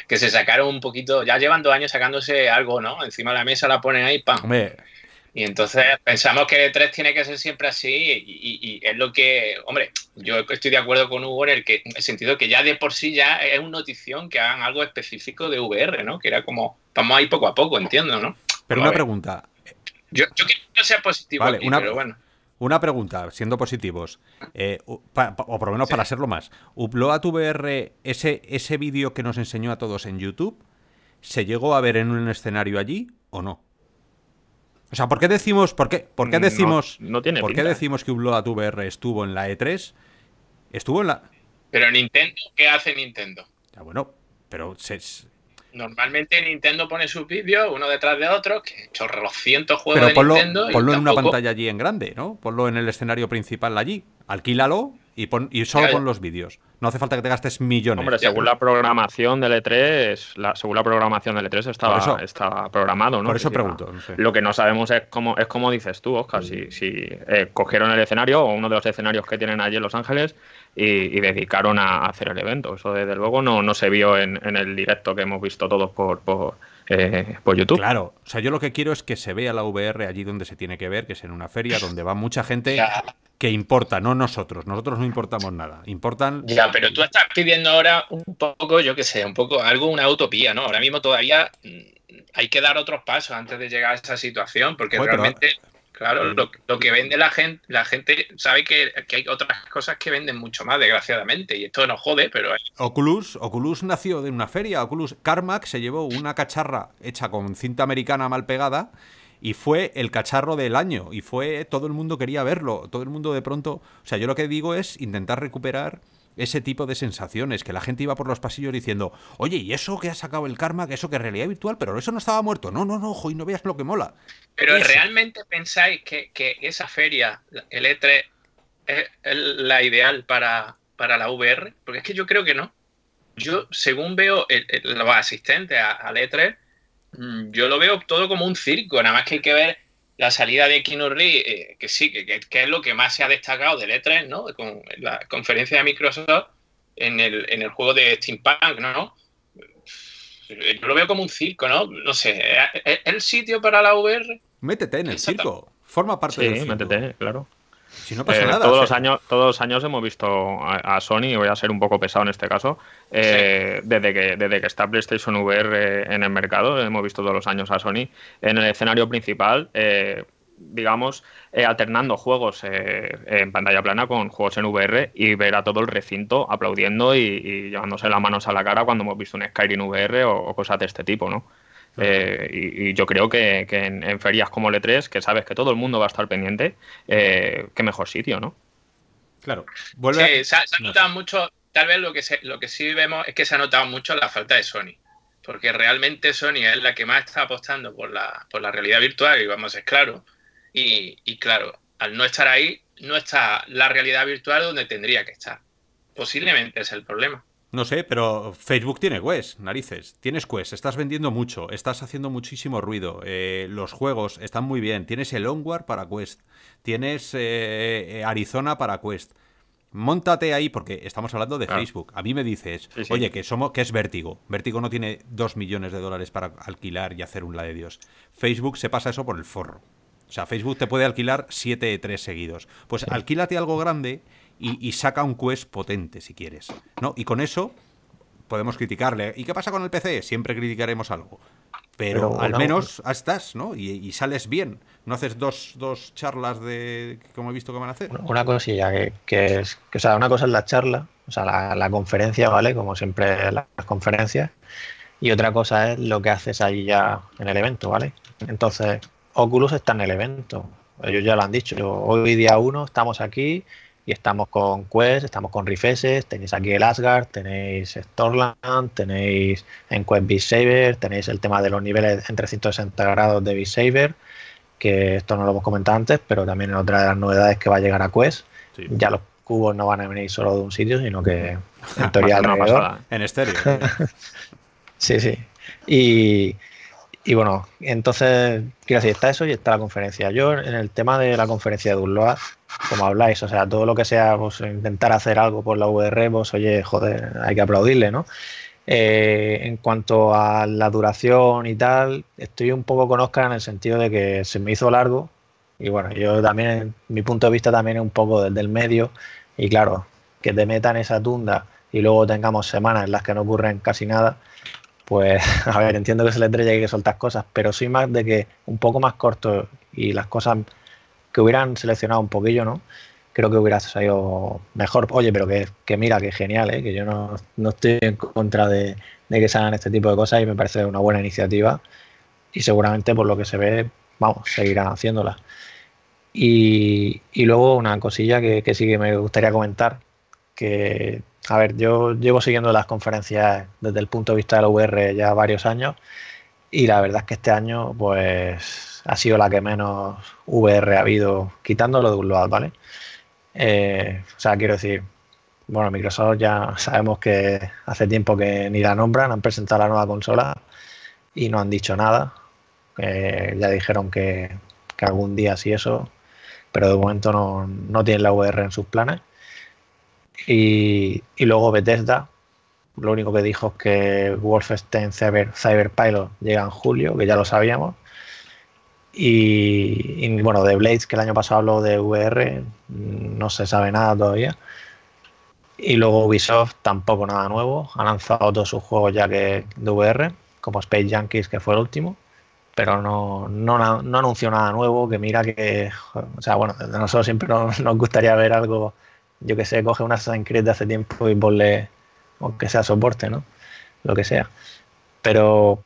que se sacaron un poquito, ya llevan dos años sacándose algo, ¿no? Encima de la mesa la ponen ahí, ¡pam! Hombre. Y entonces pensamos que e tres tiene que ser siempre así y, es lo que, hombre, yo estoy de acuerdo con Hugo en el, que, sentido que ya de por sí ya es una notición que hagan algo específico de VR, ¿no? Que era como, vamos ahí poco a poco, entiendo, ¿no? Pero una pregunta. Yo, quiero que sea positivo pero bueno. Una pregunta, siendo positivos, eh, o por lo menos para serlo más. ¿Upload VR, ese, ese vídeo que nos enseñó a todos en YouTube, se llegó a ver en un escenario allí o no? O sea, ¿por qué decimos, por qué, por qué decimos, por qué decimos que Upload VR estuvo en la E3? Estuvo en la. Pero Nintendo, ¿qué hace Nintendo? Ah, bueno, pero se, normalmente Nintendo pone sus vídeos uno detrás de otro, que chorre los cientos juegos Pero ponlo, de Nintendo. Ponlo en una pantalla allí en grande, ¿no? Ponlo en el escenario principal allí. Alquílalo y, solo con los vídeos. No hace falta que te gastes millones. Hombre, según la programación del E3, la, según la programación del E3 estaba, estaba programado, ¿no? Por eso pregunto. Lo que no sabemos es cómo, es como dices tú, Oscar, si, mm. si eh, cogieron el escenario o uno de los escenarios que tienen allí en Los Ángeles y, dedicaron a, hacer el evento. Eso desde luego no, no se vio en, el directo que hemos visto todos por, eh, por YouTube. Claro, o sea, yo lo que quiero es que se vea la VR allí donde se tiene que ver, que es en una feria donde va mucha gente que importa, no nosotros. Nosotros no importamos nada. Importan. Ya, pero tú estás pidiendo ahora un poco, yo qué sé, un poco algo, una utopía, ¿no? Ahora mismo todavía mm, hay que dar otros pasos antes de llegar a esa situación, porque realmente. Claro, lo, que vende la gente, la gente sabe que, hay otras cosas que venden mucho más, desgraciadamente, y esto nos jode, pero... Oculus, Oculus nació de una feria, Oculus Carmack se llevó una cacharra hecha con cinta americana mal pegada y fue el cacharro del año y fue todo el mundo quería verlo, todo el mundo de pronto, o sea, yo lo que digo es intentar recuperar ese tipo de sensaciones, que la gente iba por los pasillos diciendo, oye, ¿y eso que ha sacado el karma? Que eso que es realidad virtual, pero eso no estaba muerto. No, no, no, y no veas lo que mola. Pero realmente pensáis que, esa feria, el E3, es la ideal para, para la VR, porque es que yo creo que no. Yo, según veo el, asistente los asistentes al E3, Mm, yo lo veo todo como un circo, nada más que hay que ver la salida de Kino Reeves, eh, que sí, que, es lo que más se ha destacado del E3, ¿no? Con la conferencia de Microsoft en el, en el juego de Steampunk, ¿no? Yo lo veo como un circo, ¿no? No sé, el sitio para la VR? Métete en el circo, forma parte de del métete, claro. Si no eh, Todos, los años, todos los años hemos visto a, Sony, voy a ser un poco pesado en este caso, eh, desde, que, desde que está PlayStation VR en el mercado, hemos visto todos los años a Sony en el escenario principal. Eh, digamos, alternando juegos en pantalla plana con juegos en VR y ver a todo el recinto aplaudiendo y, llevándose las manos a la cara cuando hemos visto un Skyrim VR o cosas de este tipo, ¿no? Eh, y, yo creo que, en, ferias como le 3 que sabes que todo el mundo va a estar pendiente, eh, qué mejor sitio, ¿no? Claro. Vuelve se, ha notado mucho, tal vez lo que, lo que sí vemos es que se ha notado mucho la falta de Sony, porque realmente Sony es la que más está apostando por la, por la realidad virtual, y vamos, es claro. Y, y claro, al no estar ahí, no está la realidad virtual donde tendría que estar. Posiblemente es el problema. No sé, pero Facebook tiene Quest, narices. Tienes Quest, estás vendiendo mucho, estás haciendo muchísimo ruido. Eh, los juegos están muy bien. Tienes el Onward para Quest, tienes eh, eh, Arizona para Quest. Móntate ahí, porque estamos hablando de Facebook. A mí me dices, oye, que somos, que es Vértigo. Vértigo no tiene dos millones de dólares para alquilar y hacer un la de Dios. Facebook se pasa eso por el forro. O sea, Facebook te puede alquilar siete tres seguidos. Pues alquílate algo grande y, saca un quest potente, si quieres. ¿no? Y con eso podemos criticarle. ¿Y qué pasa con el PC? Siempre criticaremos algo. Pero, al menos estás, ¿no? Y, sales bien. No haces dos, dos, charlas de. como he visto que van a hacer. Una cosilla, que, es. sea, una cosa es la charla, o sea, la, la conferencia, ¿vale? Como siempre las conferencias. Y otra cosa es lo que haces ahí ya en el evento, ¿vale? Entonces, Oculus está en el evento. Ellos ya lo han dicho. Hoy día uno estamos aquí y estamos con Quest, estamos con Rifeses, tenéis aquí el Asgard, tenéis Storland, tenéis en Quest Beat Saber, tenéis el tema de los niveles en 360 grados de Beat Saber, que esto no lo hemos comentado antes, pero también es otra de las novedades que va a llegar a Quest. Ya los cubos no van a venir solo de un sitio, sino que en teoría En estéreo. sí, sí. Y, y bueno, entonces, quiero decir, está eso y está la conferencia. Yo en el tema de la conferencia de Durloa, como habláis, o sea, todo lo que sea pues, intentar hacer algo por la VR, vos, pues, oye, joder, hay que aplaudirle, ¿no? Eh, en cuanto a la duración y tal, estoy un poco con Oscar en el sentido de que se me hizo largo y bueno, yo también, mi punto de vista también es un poco desde el medio y claro, que te metan esa tunda y luego tengamos semanas en las que no ocurren casi nada, pues a ver, entiendo que se le estrella y que soltas cosas, pero soy más de que un poco más corto y las cosas que hubieran seleccionado un poquillo, ¿no? Creo que hubiera salido mejor. Oye, pero que, mira, que genial, ¿eh? que yo no, estoy en contra de, que salgan este tipo de cosas y me parece una buena iniciativa y seguramente por lo que se ve, vamos, seguirán haciéndola. Y, luego una cosilla que, que sí que me gustaría comentar, que a ver, yo llevo siguiendo las conferencias desde el punto de vista de la VR ya varios años y la verdad es que este año pues ha sido la que menos VR ha habido, quitándolo de de lado, ¿vale? Eh, o sea, quiero decir, bueno, Microsoft ya sabemos que hace tiempo que ni la nombran, han presentado la nueva consola y no han dicho nada. Eh, ya dijeron que, algún día sí eso, pero de momento no, no tienen la VR en sus planes. Y, luego Bethesda, lo único que dijo es que Wolfenstein Cyberpilot llega en julio, que ya lo sabíamos. Y, bueno, de Blades, que el año pasado habló de VR, no se sabe nada todavía. Y luego Ubisoft tampoco nada nuevo. Ha lanzado todos sus juegos ya que de VR, como Space Junkies, que fue el último. Pero no, anunció nada nuevo, que mira que... O sea, bueno, nosotros siempre nos gustaría ver algo yo que sé, coge una Assassin's de hace tiempo y ponle, aunque sea soporte, ¿no? Lo que sea. Pero,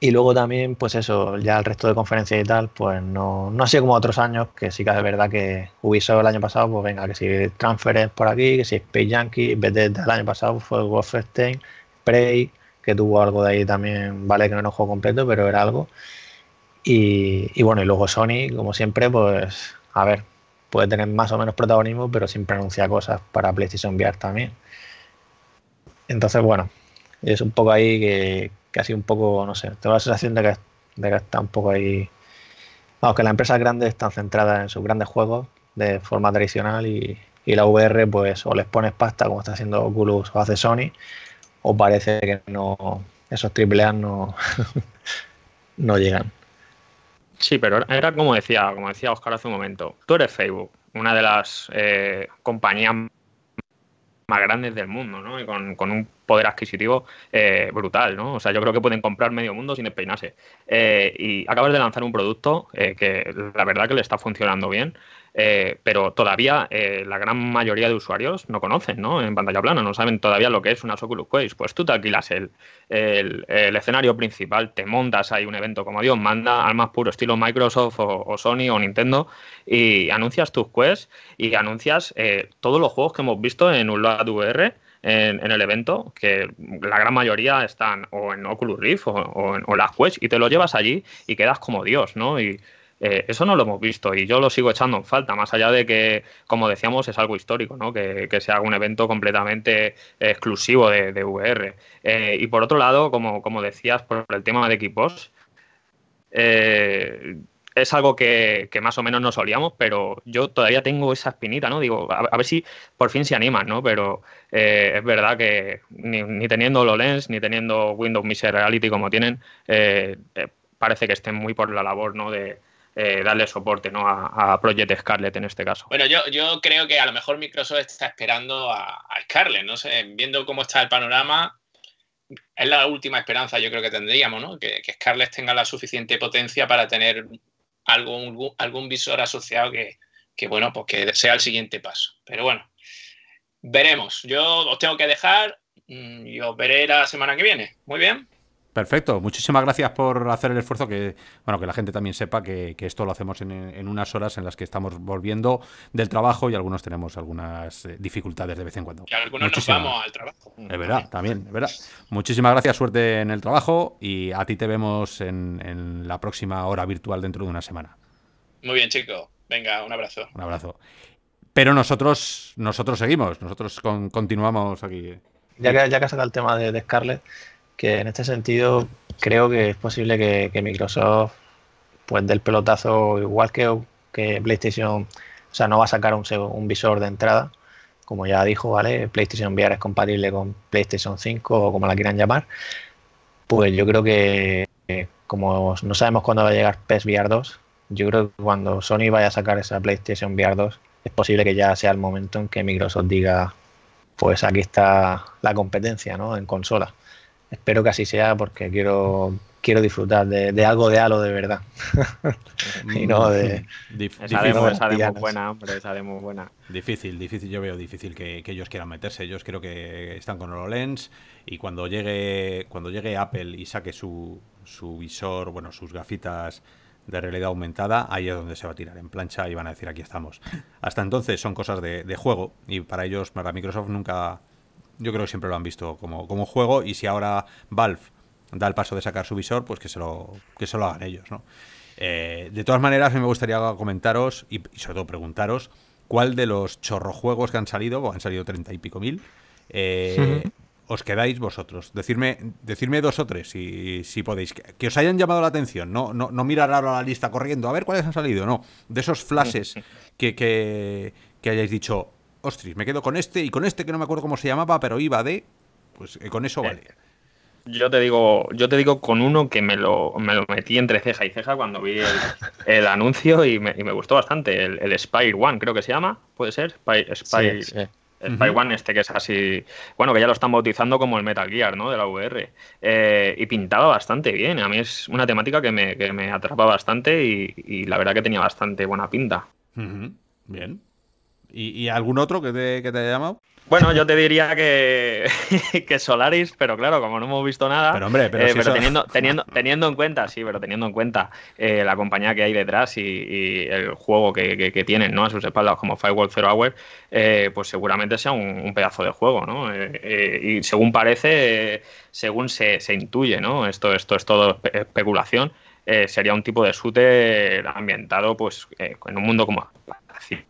y luego también, pues eso, ya el resto de conferencias y tal, pues no, no ha sido como otros años, que sí que es verdad que Ubisoft el año pasado, pues venga, que si transferes por aquí, que si Space Yankee, Bethesda el año pasado fue Wolfenstein, Prey, que tuvo algo de ahí también, vale que no era un juego completo, pero era algo. y bueno, y luego Sony, como siempre, pues a ver, puede tener más o menos protagonismo, pero siempre anuncia cosas para PlayStation VR también. Entonces, bueno, es un poco ahí que casi un poco, no sé, tengo la sensación de que, está un poco ahí. Vamos, que las empresas grandes están centradas en sus grandes juegos de forma tradicional y, la VR, pues, o les pones pasta como está haciendo Oculus o hace Sony, o parece que no esos AAA no llegan. Sí, pero era como decía, como decía Oscar hace un momento, tú eres Facebook, una de las eh, compañías más grandes del mundo, ¿no? Y con, con un poder adquisitivo eh, brutal, ¿no? O sea, yo creo que pueden comprar medio mundo sin despeinarse. Eh, y acabas de lanzar un producto eh, que la verdad que le está funcionando bien, pero todavía la gran mayoría de usuarios no conocen, ¿no? En pantalla plana, no saben todavía lo que es una Oculus Quest. Pues tú te alquilas el, el, escenario principal, te montas hay un evento como Dios manda, al más puro estilo Microsoft o, Sony o Nintendo, y anuncias tus Quest y anuncias todos los juegos que hemos visto en un lado VR en, el evento, que la gran mayoría están o en Oculus Rift o, en o las Quest y te lo llevas allí y quedas como Dios, ¿no? Y, eh, eso no lo hemos visto y yo lo sigo echando en falta, más allá de que, como decíamos, es algo histórico, ¿no? que, sea un evento completamente exclusivo de, VR. Eh, y por otro lado, como, como decías, por el tema de equipos, eh, es algo que, más o menos no olíamos, pero yo todavía tengo esa espinita, ¿no? Digo, a, ver si por fin se animan, ¿no? Pero eh, es verdad que ni, teniendo HoloLens, ni teniendo Windows Mixed Reality como tienen, eh, eh, parece que estén muy por la labor, ¿no? De, darle soporte ¿no? A, Project Scarlett en este caso. Bueno, yo, yo creo que a lo mejor Microsoft está esperando a, Scarlett, no viendo cómo está el panorama, es la última esperanza yo creo que tendríamos, ¿no? Que, que Scarlett tenga la suficiente potencia para tener algún, algún visor asociado que, que, bueno, pues que sea el siguiente paso. Pero bueno, veremos. Yo os tengo que dejar mm, y os veré la semana que viene. Muy bien. Perfecto, muchísimas gracias por hacer el esfuerzo, que bueno, que la gente también sepa que, esto lo hacemos en, unas horas en las que estamos volviendo del trabajo y algunos tenemos algunas eh, dificultades de vez en cuando. Que algunos nos vamos al trabajo. Es verdad, también, Muchísimas gracias, suerte en el trabajo y a ti te vemos en, la próxima hora virtual dentro de una semana. Muy bien, chico. Venga, un abrazo. Un abrazo. Pero nosotros, nosotros seguimos, nosotros continuamos aquí. Ya que, ya que el tema de Scarlett, que en este sentido creo que es posible que, Microsoft pues del pelotazo igual que, PlayStation, o sea, no va a sacar un, visor de entrada, como ya dijo, ¿vale? PlayStation VR es compatible con PlayStation 5 o como la quieran llamar, pues yo creo que como no sabemos cuándo va a llegar PES VR 2, yo creo que cuando Sony vaya a sacar esa PlayStation VR 2, es posible que ya sea el momento en que Microsoft diga, pues aquí está la competencia, ¿no? En consola. Espero que así sea porque quiero, quiero disfrutar de, algo de halo de verdad. y no de... Mm. buena, hombre, sabemos buena. Difícil, difícil, yo veo difícil que, ellos quieran meterse. Ellos creo que están con HoloLens y cuando llegue, cuando llegue Apple y saque su, su visor, bueno, sus gafitas de realidad aumentada, ahí es donde se va a tirar en plancha y van a decir aquí estamos. Hasta entonces son cosas de juego y para ellos, para Microsoft nunca yo creo que siempre lo han visto como, juego y si ahora Valve da el paso de sacar su visor, pues que se lo, que se lo hagan ellos, ¿no? Eh, de todas maneras, me gustaría comentaros y, sobre todo preguntaros cuál de los chorrojuegos que han salido, han salido treinta y pico mil, eh, os quedáis vosotros. Decirme, decirme dos o tres, si, si podéis. Que, os hayan llamado la atención, no, no, mirar ahora la lista corriendo, a ver cuáles han salido, no. De esos flashes que, que hayáis dicho, ostras, me quedo con este y con este que no me acuerdo cómo se llamaba, pero iba de. Pues eh, con eso eh, vale. Yo te digo, yo te digo con uno que me lo, metí entre ceja y ceja cuando vi el, anuncio y me, gustó bastante. El, el, Spire One, creo que se llama, puede ser. Spire, One este que es así, bueno, que ya lo están bautizando como el Metal Gear, ¿no? De la VR. Eh, y pintaba bastante bien. A mí es una temática que me, que atrapa bastante y, la verdad que tenía bastante buena pinta. Bien. ¿Y, algún otro que te, que haya llamado? Bueno, yo te diría que, que, Solaris, pero claro, como no hemos visto nada. Pero hombre, pero, eh, teniendo, teniendo, teniendo en cuenta, sí, pero teniendo en cuenta eh, la compañía que hay detrás y, el juego que, tienen ¿no? a sus espaldas como Firewall Zero Hour, eh, pues seguramente sea un, pedazo de juego, ¿no? y según parece, según se, intuye, ¿no? Esto, esto es todo especulación. sería un tipo de shooter ambientado pues en un mundo como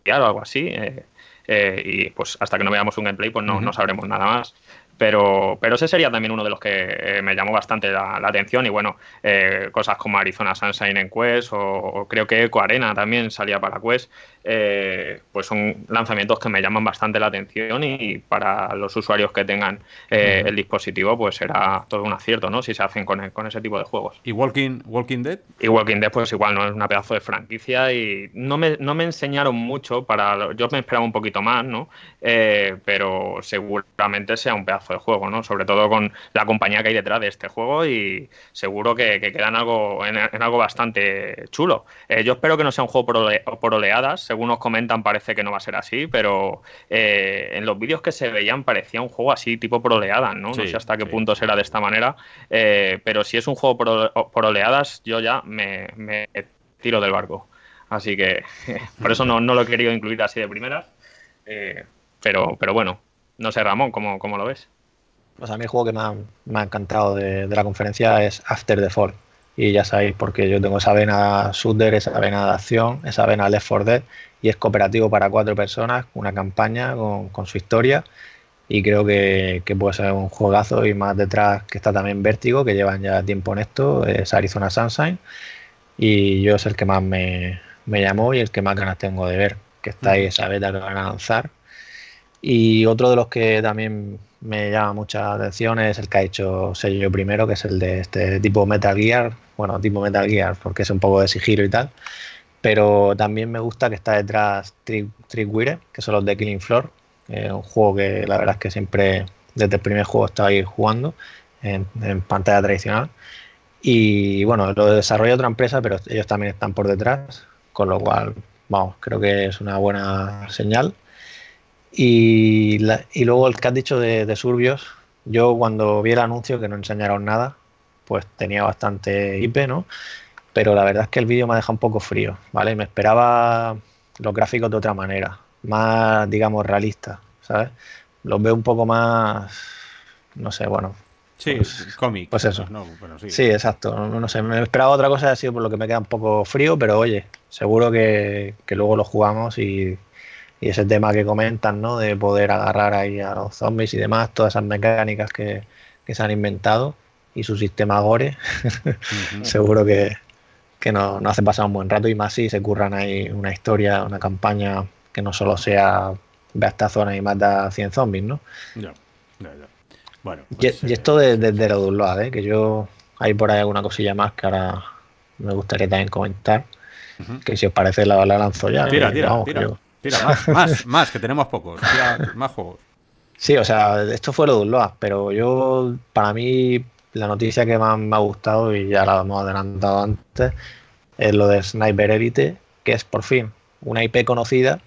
claro o algo así. Eh, eh, y pues hasta que no veamos un gameplay, pues no, no sabremos nada más. Pero, pero ese sería también uno de los que eh, me llamó bastante la, atención. Y bueno, eh, cosas como Arizona Sunshine en Quest o, creo que Eco Arena también salía para Quest, eh, pues son lanzamientos que me llaman bastante la atención y para los usuarios que tengan el dispositivo, pues será todo un acierto, ¿no? Si se hacen con, con ese tipo de juegos. ¿Y Walking, Walking Dead? Y Walking Dead, pues igual, ¿no? Es una pedazo de franquicia y no me, no me enseñaron mucho para. Yo me esperaba un poquito más, ¿no? pero seguramente sea un pedazo fue el juego, ¿no? Sobre todo con la compañía que hay detrás de este juego y seguro que, quedan algo, en, algo bastante chulo. Eh, yo espero que no sea un juego por, oleadas, según nos comentan parece que no va a ser así, pero eh, en los vídeos que se veían parecía un juego así tipo por oleadas, ¿no? sé hasta qué punto será de esta manera, eh, pero si es un juego por, oleadas, yo ya me, tiro del barco. Así que por eso no, lo he querido incluir así de primeras. pero, pero bueno, no sé, Ramón, ¿cómo, cómo lo ves? Pues a mí el juego que me ha, me ha encantado de, la conferencia es After the Fall. Y ya sabéis, porque yo tengo esa vena shooter, esa vena de acción, esa vena Left 4 Dead, y es cooperativo para cuatro personas, una campaña con, su historia, y creo que, puede ser un juegazo y más detrás que está también Vértigo, que llevan ya tiempo en esto, es Arizona Sunshine, y yo es el que más me, me llamó y el que más ganas tengo de ver, que está ahí esa beta que van a lanzar. Y otro de los que también me llama mucha atención es el que ha hecho sello primero, que es el de este tipo Metal Gear, bueno, tipo Metal Gear, porque es un poco de sigilo y tal, pero también me gusta que está detrás Trick Wire, que son los de Killing Floor, un juego que la verdad es que siempre, desde el primer juego, estaba ahí jugando en pantalla tradicional. Y bueno, lo desarrolla otra empresa, pero ellos también están por detrás, con lo cual, vamos, creo que es una buena señal. Y, luego el que has dicho de, Surbios, yo cuando vi el anuncio que no enseñaron nada, pues tenía bastante IP, ¿no? Pero la verdad es que el vídeo me ha dejado un poco frío, ¿vale? Me esperaba los gráficos de otra manera, más, digamos, realista, ¿sabes? Los veo un poco más, no sé, bueno, Sí, Pues, pues eso. sí. exacto. No, sé, me esperaba otra cosa, ha sido por lo que me queda un poco frío, pero oye, seguro que, que luego lo jugamos y y ese tema que comentan, ¿no? De poder agarrar ahí a los zombies y demás, todas esas mecánicas que, se han inventado y su sistema gore, seguro que, que nos no hace pasar un buen rato y más si se curran ahí una historia, una campaña que no solo sea ve a esta zona y mata 100 zombies, ¿no? Ya, ya, ya. Bueno, y, pues, eh, esto desde de, lo de ¿eh? que yo hay por ahí alguna cosilla más que ahora me gustaría también comentar. Que si os parece la, la lanzo ya. Tira, tira, vamos, tira más, más, que tenemos pocos. más juegos. Sí, o sea, esto fue lo de Unload, pero yo, para mí, la noticia que más me ha gustado, y ya la hemos adelantado antes, es lo de Sniper Elite, que es por fin una IP conocida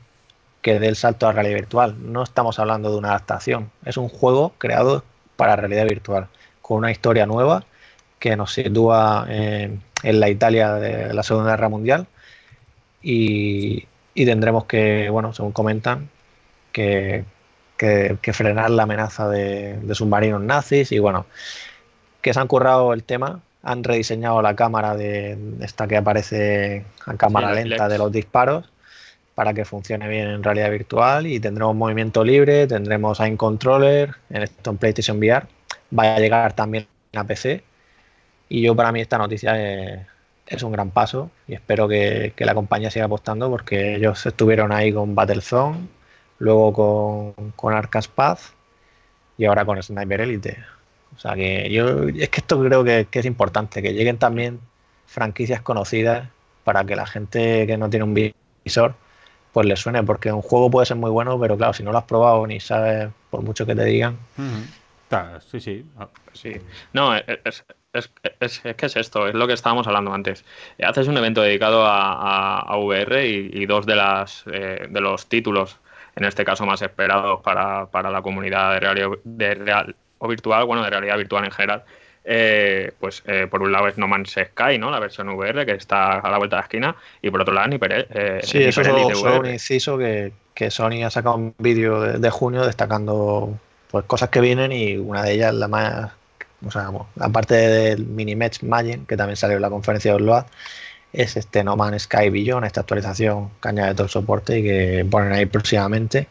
que dé el salto a realidad virtual. No estamos hablando de una adaptación, es un juego creado para realidad virtual, con una historia nueva que nos sitúa en, en la Italia de la Segunda Guerra Mundial y y tendremos que, bueno, según comentan, que, frenar la amenaza de, submarinos nazis y bueno, que se han currado el tema, han rediseñado la cámara de esta que aparece a cámara lenta de los disparos para que funcione bien en realidad virtual y tendremos movimiento libre, tendremos aim controller, en en PlayStation VR, vaya a llegar también a PC y yo para mí esta noticia es es un gran paso y espero que, la compañía siga apostando porque ellos estuvieron ahí con Battlezone, luego con, con Arcas Path y ahora con Sniper Elite. O sea que yo es que esto creo que, es importante, que lleguen también franquicias conocidas para que la gente que no tiene un visor pues le suene, porque un juego puede ser muy bueno, pero claro, si no lo has probado ni sabes por mucho que te digan. Mm. Sí, sí. Ah. sí. No, es, es, es, es, que es esto, es lo que estábamos hablando antes. Haces un evento dedicado a, VR y, dos de, las, eh, de los títulos, en este caso más esperados para, la comunidad de realidad de real o virtual, bueno, de realidad virtual en general. Eh, pues eh, por un lado es No Man's Sky, ¿no? La versión VR que está a la vuelta de la esquina y por otro lado ni Pérez. sí, eso es un inciso que, que, Sony ha sacado un vídeo de, de junio destacando pues cosas que vienen y una de ellas la más aparte del mini-match que también salió en la conferencia de Orload, es este No Man's Sky Beyond, esta actualización que añade todo el soporte y que ponen ahí próximamente.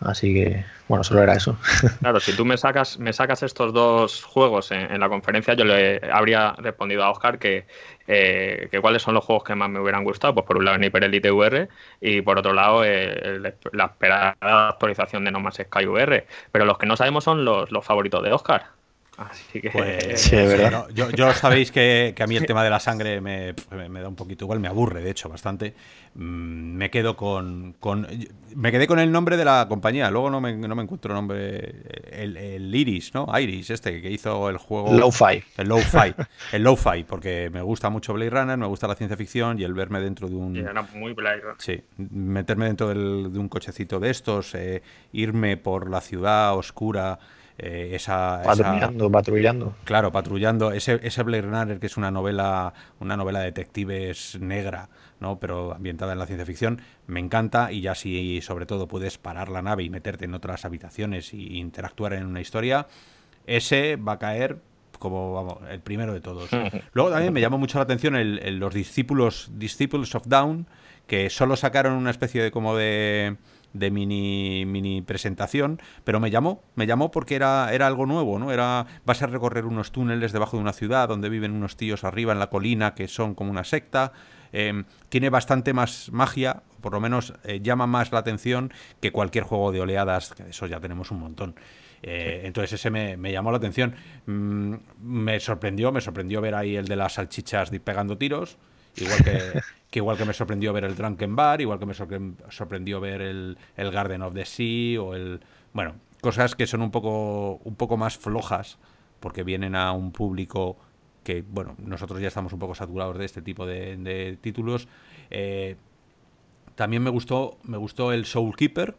Así que, bueno, solo era eso. Claro, si tú me sacas, me sacas estos dos juegos en, la conferencia, yo le habría respondido a Oscar eh, que, cuáles son los juegos que más me hubieran gustado. Pues por un lado en Hyper Elite VR y por otro lado eh, la esperada actualización de No Man's Sky VR. Pero los que no sabemos son los, los favoritos de Oscar. Así que. Pues, yo, sabéis que, a mí el tema de la sangre me, da un poquito igual, me aburre, de hecho, bastante. Mm, me quedo con. me quedé con el nombre de la compañía, luego no me, no me encuentro nombre. El, Iris, ¿no? Iris, este que hizo el juego. Low-Fi. El Low-Fi. El Low-Fi, porque me gusta mucho Blade Runner, me gusta la ciencia ficción y el verme dentro de un. Era muy Blade Runner. Sí, meterme dentro de un cochecito de estos, eh, irme por la ciudad oscura. Eh, patrullando, Claro, patrullando. Ese, ese Blade que es una novela, una novela de detectives negra, ¿no? pero ambientada en la ciencia ficción, me encanta y ya si sobre todo puedes parar la nave y meterte en otras habitaciones e interactuar en una historia, ese va a caer como vamos, el primero de todos. Luego también me llamó mucho la atención los discípulos Disciples of Down, que solo sacaron una especie de como de de mini, mini presentación, pero me llamó, me llamó porque era, era algo nuevo, ¿no? Era, vas a recorrer unos túneles debajo de una ciudad donde viven unos tíos arriba en la colina que son como una secta. Em, tiene bastante más magia, por lo menos eh, llama más la atención que cualquier juego de oleadas, que eso ya tenemos un montón. Eh, entonces ese me, me, llamó la atención. Mm, me sorprendió, me sorprendió ver ahí el de las salchichas pegando tiros. Igual que, igual que me sorprendió ver el Drunken Bar, igual que me sorprendió ver el, Garden of the Sea o el... Bueno, cosas que son un poco, un poco más flojas porque vienen a un público que, bueno, nosotros ya estamos un poco saturados de este tipo de, títulos. Eh, también me gustó, me gustó el Soul Keeper,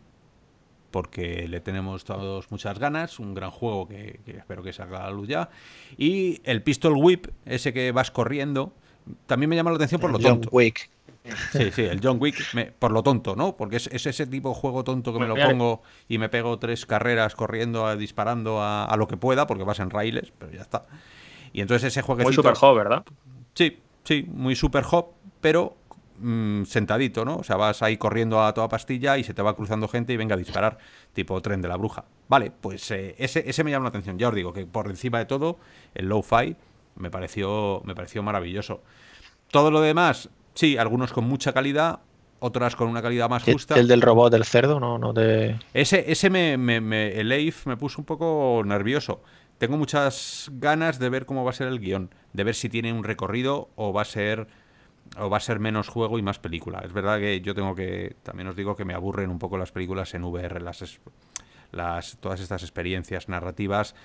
porque le tenemos todos muchas ganas, un gran juego que, que, espero que salga a la luz ya. Y el Pistol Whip, ese que vas corriendo también me llama la atención por lo tonto. Sí, sí, el John Wick, por lo tonto, ¿no? Porque es, ese tipo de juego tonto que me lo pongo y me pego tres carreras corriendo, disparando a, lo que pueda, porque vas en raíles, pero ya está. Y entonces ese juego Muy super hop, ¿verdad? Sí, sí, muy super hop, pero mm, sentadito, ¿no? O sea, vas ahí corriendo a toda pastilla y se te va cruzando gente y venga a disparar, tipo tren de la bruja. Vale, pues eh, ese, ese me llama la atención. Ya os digo que por encima de todo, el low-fi me pareció, me pareció maravilloso. Todo lo demás, sí, algunos con mucha calidad, otras con una calidad más justa. ¿El del robot del cerdo? No, no de Ese, ese me, el AIF me puso un poco nervioso. Tengo muchas ganas de ver cómo va a ser el guión, de ver si tiene un recorrido o va a ser o va a ser menos juego y más película. Es verdad que yo tengo que también os digo que me aburren un poco las películas en VR, las, las todas estas experiencias narrativas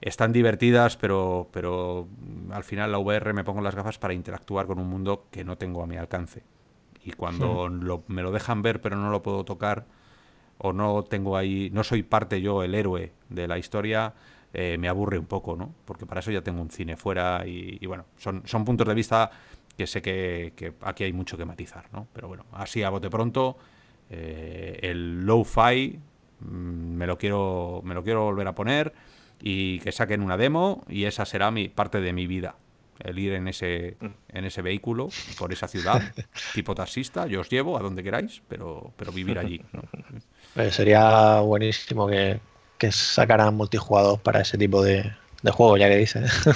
están divertidas, pero, pero al final la VR me pongo las gafas para interactuar con un mundo que no tengo a mi alcance. Y cuando hmm. me lo dejan ver pero no lo puedo tocar, o no tengo ahí, no soy parte yo, el héroe de la historia, eh, me aburre un poco, ¿no? Porque para eso ya tengo un cine fuera y, bueno, son, son puntos de vista que sé que, aquí hay mucho que matizar, ¿no? Pero bueno, así a bote pronto, eh, el low-fi mm, me, me lo quiero volver a poner y que saquen una demo y esa será mi parte de mi vida. El ir en ese, en ese vehículo, por esa ciudad, tipo taxista, yo os llevo a donde queráis, pero, pero vivir allí. Pues sería buenísimo que, sacaran multijugados para ese tipo de, de juego, ya que dices.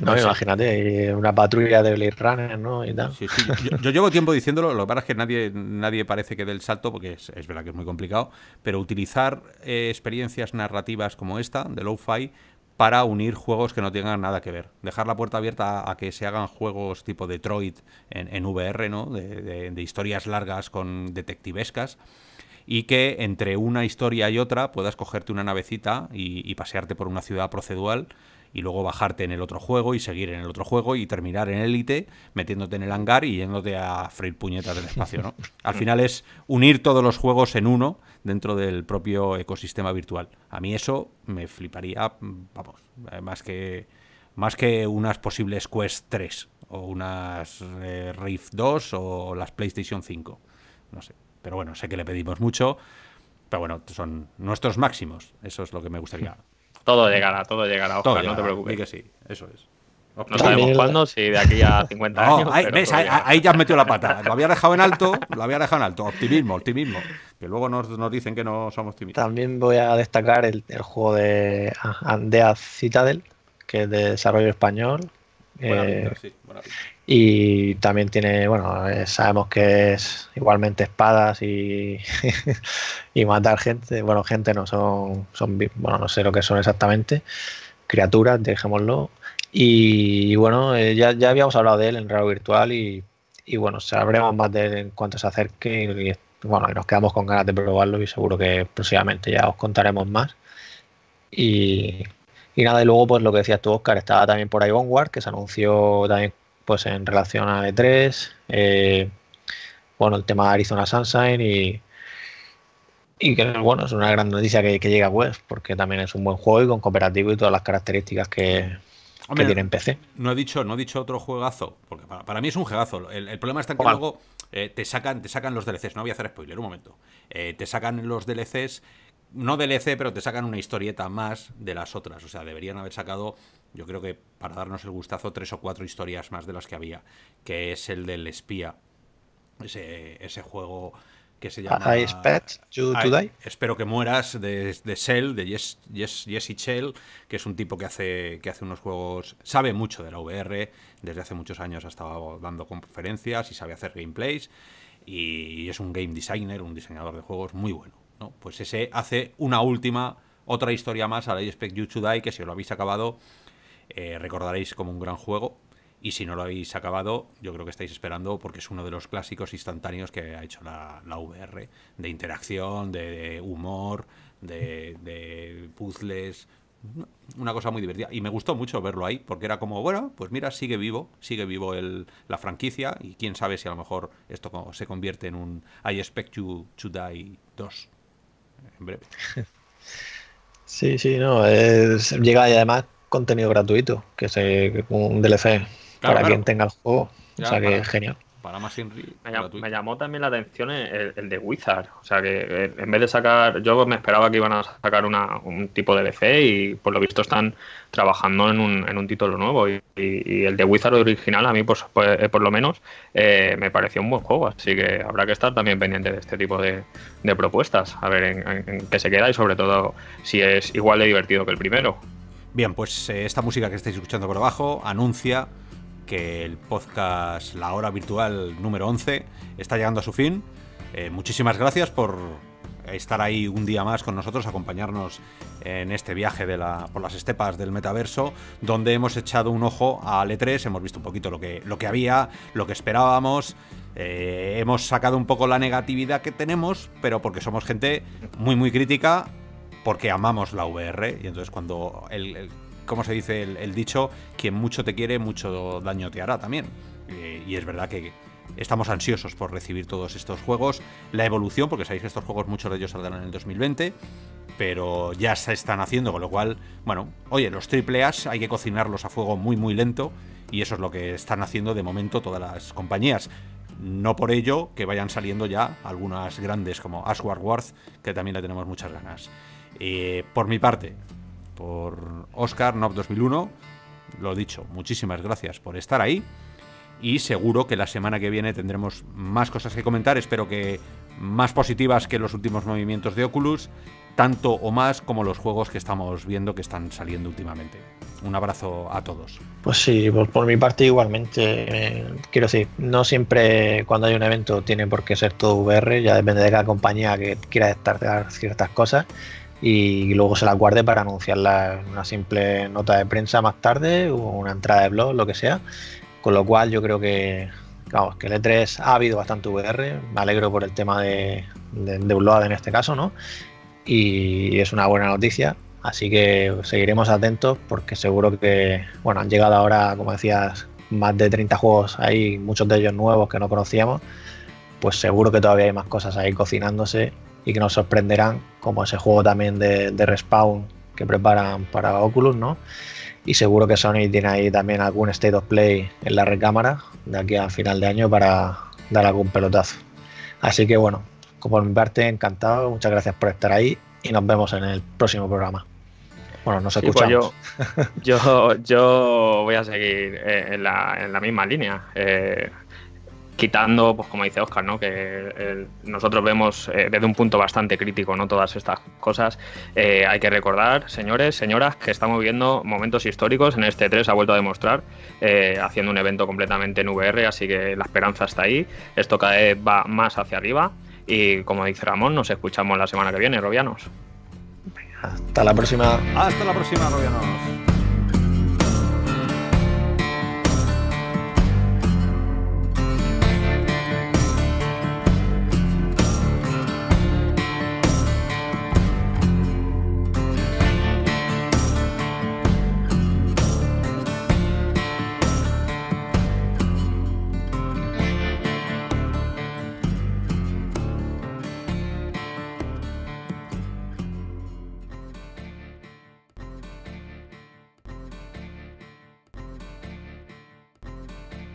No, imagínate, eh, una patrulla de Blade Runner, ¿no? Yo, llevo tiempo diciéndolo, lo que pasa es que nadie, nadie parece que dé el salto, porque es, verdad que es muy complicado, pero utilizar eh, experiencias narrativas como esta, de Lo-Fi, para unir juegos que no tengan nada que ver. Dejar la puerta abierta a, que se hagan juegos tipo Detroit en, en VR, ¿no? De, historias largas con detectivescas. Y que entre una historia y otra puedas cogerte una navecita y pasearte por una ciudad procedural y luego bajarte en el otro juego y seguir en el otro juego y terminar en élite metiéndote en el hangar y yéndote a freír puñetas del espacio, ¿no? Al final es unir todos los juegos en uno dentro del propio ecosistema virtual. A mí eso me fliparía, vamos, eh, más que más que unas posibles Quest 3 o unas eh, Rift 2 o las PlayStation 5. No sé, pero bueno, sé que le pedimos mucho, pero bueno, son nuestros máximos, eso es lo que me gustaría. Todo llegará, todo llegará, Oscar, no te preocupes. que sí, eso es. No sabemos cuándo, si de aquí a 50 años. Ahí, ya has metido la pata. Lo había dejado en alto, lo había dejado en alto. Optimismo, optimismo. Que luego nos, nos dicen que no somos optimistas. También voy a destacar el, el juego de Andea ah, Citadel, que es de desarrollo español. Buena eh, sí, buena y también tiene, bueno, eh, sabemos que es igualmente espadas y, y matar gente. Bueno, gente no, son, bueno, no sé lo que son exactamente. Criaturas, dejémoslo. Y, bueno, eh, ya, habíamos hablado de él en Real Virtual y, bueno, sabremos más de él en cuanto se acerque. Y, bueno, nos quedamos con ganas de probarlo y seguro que próximamente ya os contaremos más. Y, nada, y luego, pues lo que decías tú, Oscar, estaba también por ahí Onward, que se anunció también pues en relación a E3, eh, bueno, el tema de Arizona Sunshine y, y que bueno, es una gran noticia que, que llega a web, porque también es un buen juego y con cooperativo y todas las características que, tiene en PC. No he dicho, no he dicho otro juegazo, porque para, mí es un juegazo. El, problema está en que luego eh, te sacan, te sacan los DLCs, no voy a hacer spoiler, un momento. Eh, te sacan los DLCs, no DLC, pero te sacan una historieta más de las otras. O sea, deberían haber sacado yo creo que para darnos el gustazo, tres o cuatro historias más de las que había, que es el del espía, ese, ese juego que se llama... I expect you to die. Espero que mueras, de, de Shell, de Jesse Shell, que es un tipo que hace, que hace unos juegos, sabe mucho de la VR, desde hace muchos años ha estado dando conferencias y sabe hacer gameplays, y es un game designer, un diseñador de juegos muy bueno. Pues ese hace una última, otra historia más a la I Expect You to Die, que si lo habéis acabado eh, recordaréis como un gran juego. Y si no lo habéis acabado, yo creo que estáis esperando porque es uno de los clásicos instantáneos que ha hecho la, VR, de interacción, de, humor, de, puzzles, una cosa muy divertida. Y me gustó mucho verlo ahí porque era como, bueno, pues mira, sigue vivo, sigue vivo el, la franquicia y quién sabe si a lo mejor esto se convierte en un I Expect You to Die 2 en breve. Sí, sí, no, es, llega y además contenido gratuito, que es un DLC para quien tenga el juego. o sea que genial. me, llamó, también la atención el, de Wizard. O sea que eh, en vez de sacar. Yo me esperaba que iban a sacar un tipo de DLC y por lo visto están trabajando en un, título nuevo. Y, el de Wizard original, a mí pues, pues, eh, por lo menos, eh, me pareció un buen juego. Así que habrá que estar también pendiente de este tipo de, propuestas. A ver en, en qué se queda y sobre todo si es igual de divertido que el primero. Bien, pues eh, esta música que estáis escuchando por abajo anuncia que el podcast La Hora Virtual número 11 está llegando a su fin. Eh, muchísimas gracias por estar ahí un día más con nosotros, acompañarnos en este viaje por las estepas del metaverso, donde hemos echado un ojo a L3, hemos visto un poquito lo que, lo que había, lo que esperábamos. Eh, hemos sacado un poco la negatividad que tenemos, pero porque somos gente muy, muy crítica porque amamos la VR y entonces cuando el, como se dice el, dicho, quien mucho te quiere, mucho daño te hará también. Eh, y es verdad que estamos ansiosos por recibir todos estos juegos, la evolución, porque sabéis que estos juegos muchos de ellos saldrán en el 2020, pero ya se están haciendo, con lo cual, bueno, oye, los triple A's hay que cocinarlos a fuego muy muy lento y eso es lo que están haciendo de momento todas las compañías. No por ello que vayan saliendo ya algunas grandes como Ashworth, que también la tenemos muchas ganas. Eh, por mi parte, por Oscar nov 2001, lo dicho, muchísimas gracias por estar ahí. Y seguro que la semana que viene tendremos más cosas que comentar, espero que más positivas que los últimos movimientos de Oculus, tanto o más como los juegos que estamos viendo que están saliendo últimamente. Un abrazo a todos. Pues sí, por, mi parte igualmente. Eh, quiero decir, no siempre cuando hay un evento tiene por qué ser todo VR, ya depende de cada compañía que quiera destacar ciertas cosas y luego se la guarde para anunciarla en una simple nota de prensa más tarde o una entrada de blog, lo que sea. Con lo cual yo creo que, que el E3 ha habido bastante VR, me alegro por el tema de, de, de en este caso, ¿no? Y es una buena noticia, así que seguiremos atentos porque seguro que, bueno, han llegado ahora, como decías, más de 30 juegos ahí, muchos de ellos nuevos que no conocíamos, pues seguro que todavía hay más cosas ahí cocinándose y que nos sorprenderán, como ese juego también de, Respawn que preparan para Oculus, ¿no? Y seguro que Sony tiene ahí también algún State of Play en la recámara de aquí al final de año para dar algún pelotazo. Así que bueno, como por mi parte, encantado, muchas gracias por estar ahí y nos vemos en el próximo programa. Bueno, nos pues escuchamos. yo, yo, voy a seguir eh, en la, misma línea. Eh, quitando, pues como dice Oscar, ¿no? que eh, nosotros vemos eh, desde un punto bastante crítico ¿no? todas estas cosas, eh, hay que recordar, señores, señoras, que estamos viendo momentos históricos, en este 3 ha vuelto a demostrar, haciendo un evento completamente en VR, así que la esperanza está ahí, esto cada vez va más hacia arriba y como dice Ramón, nos escuchamos la semana que viene, Robianos. Hasta la próxima. Hasta la próxima, Robianos.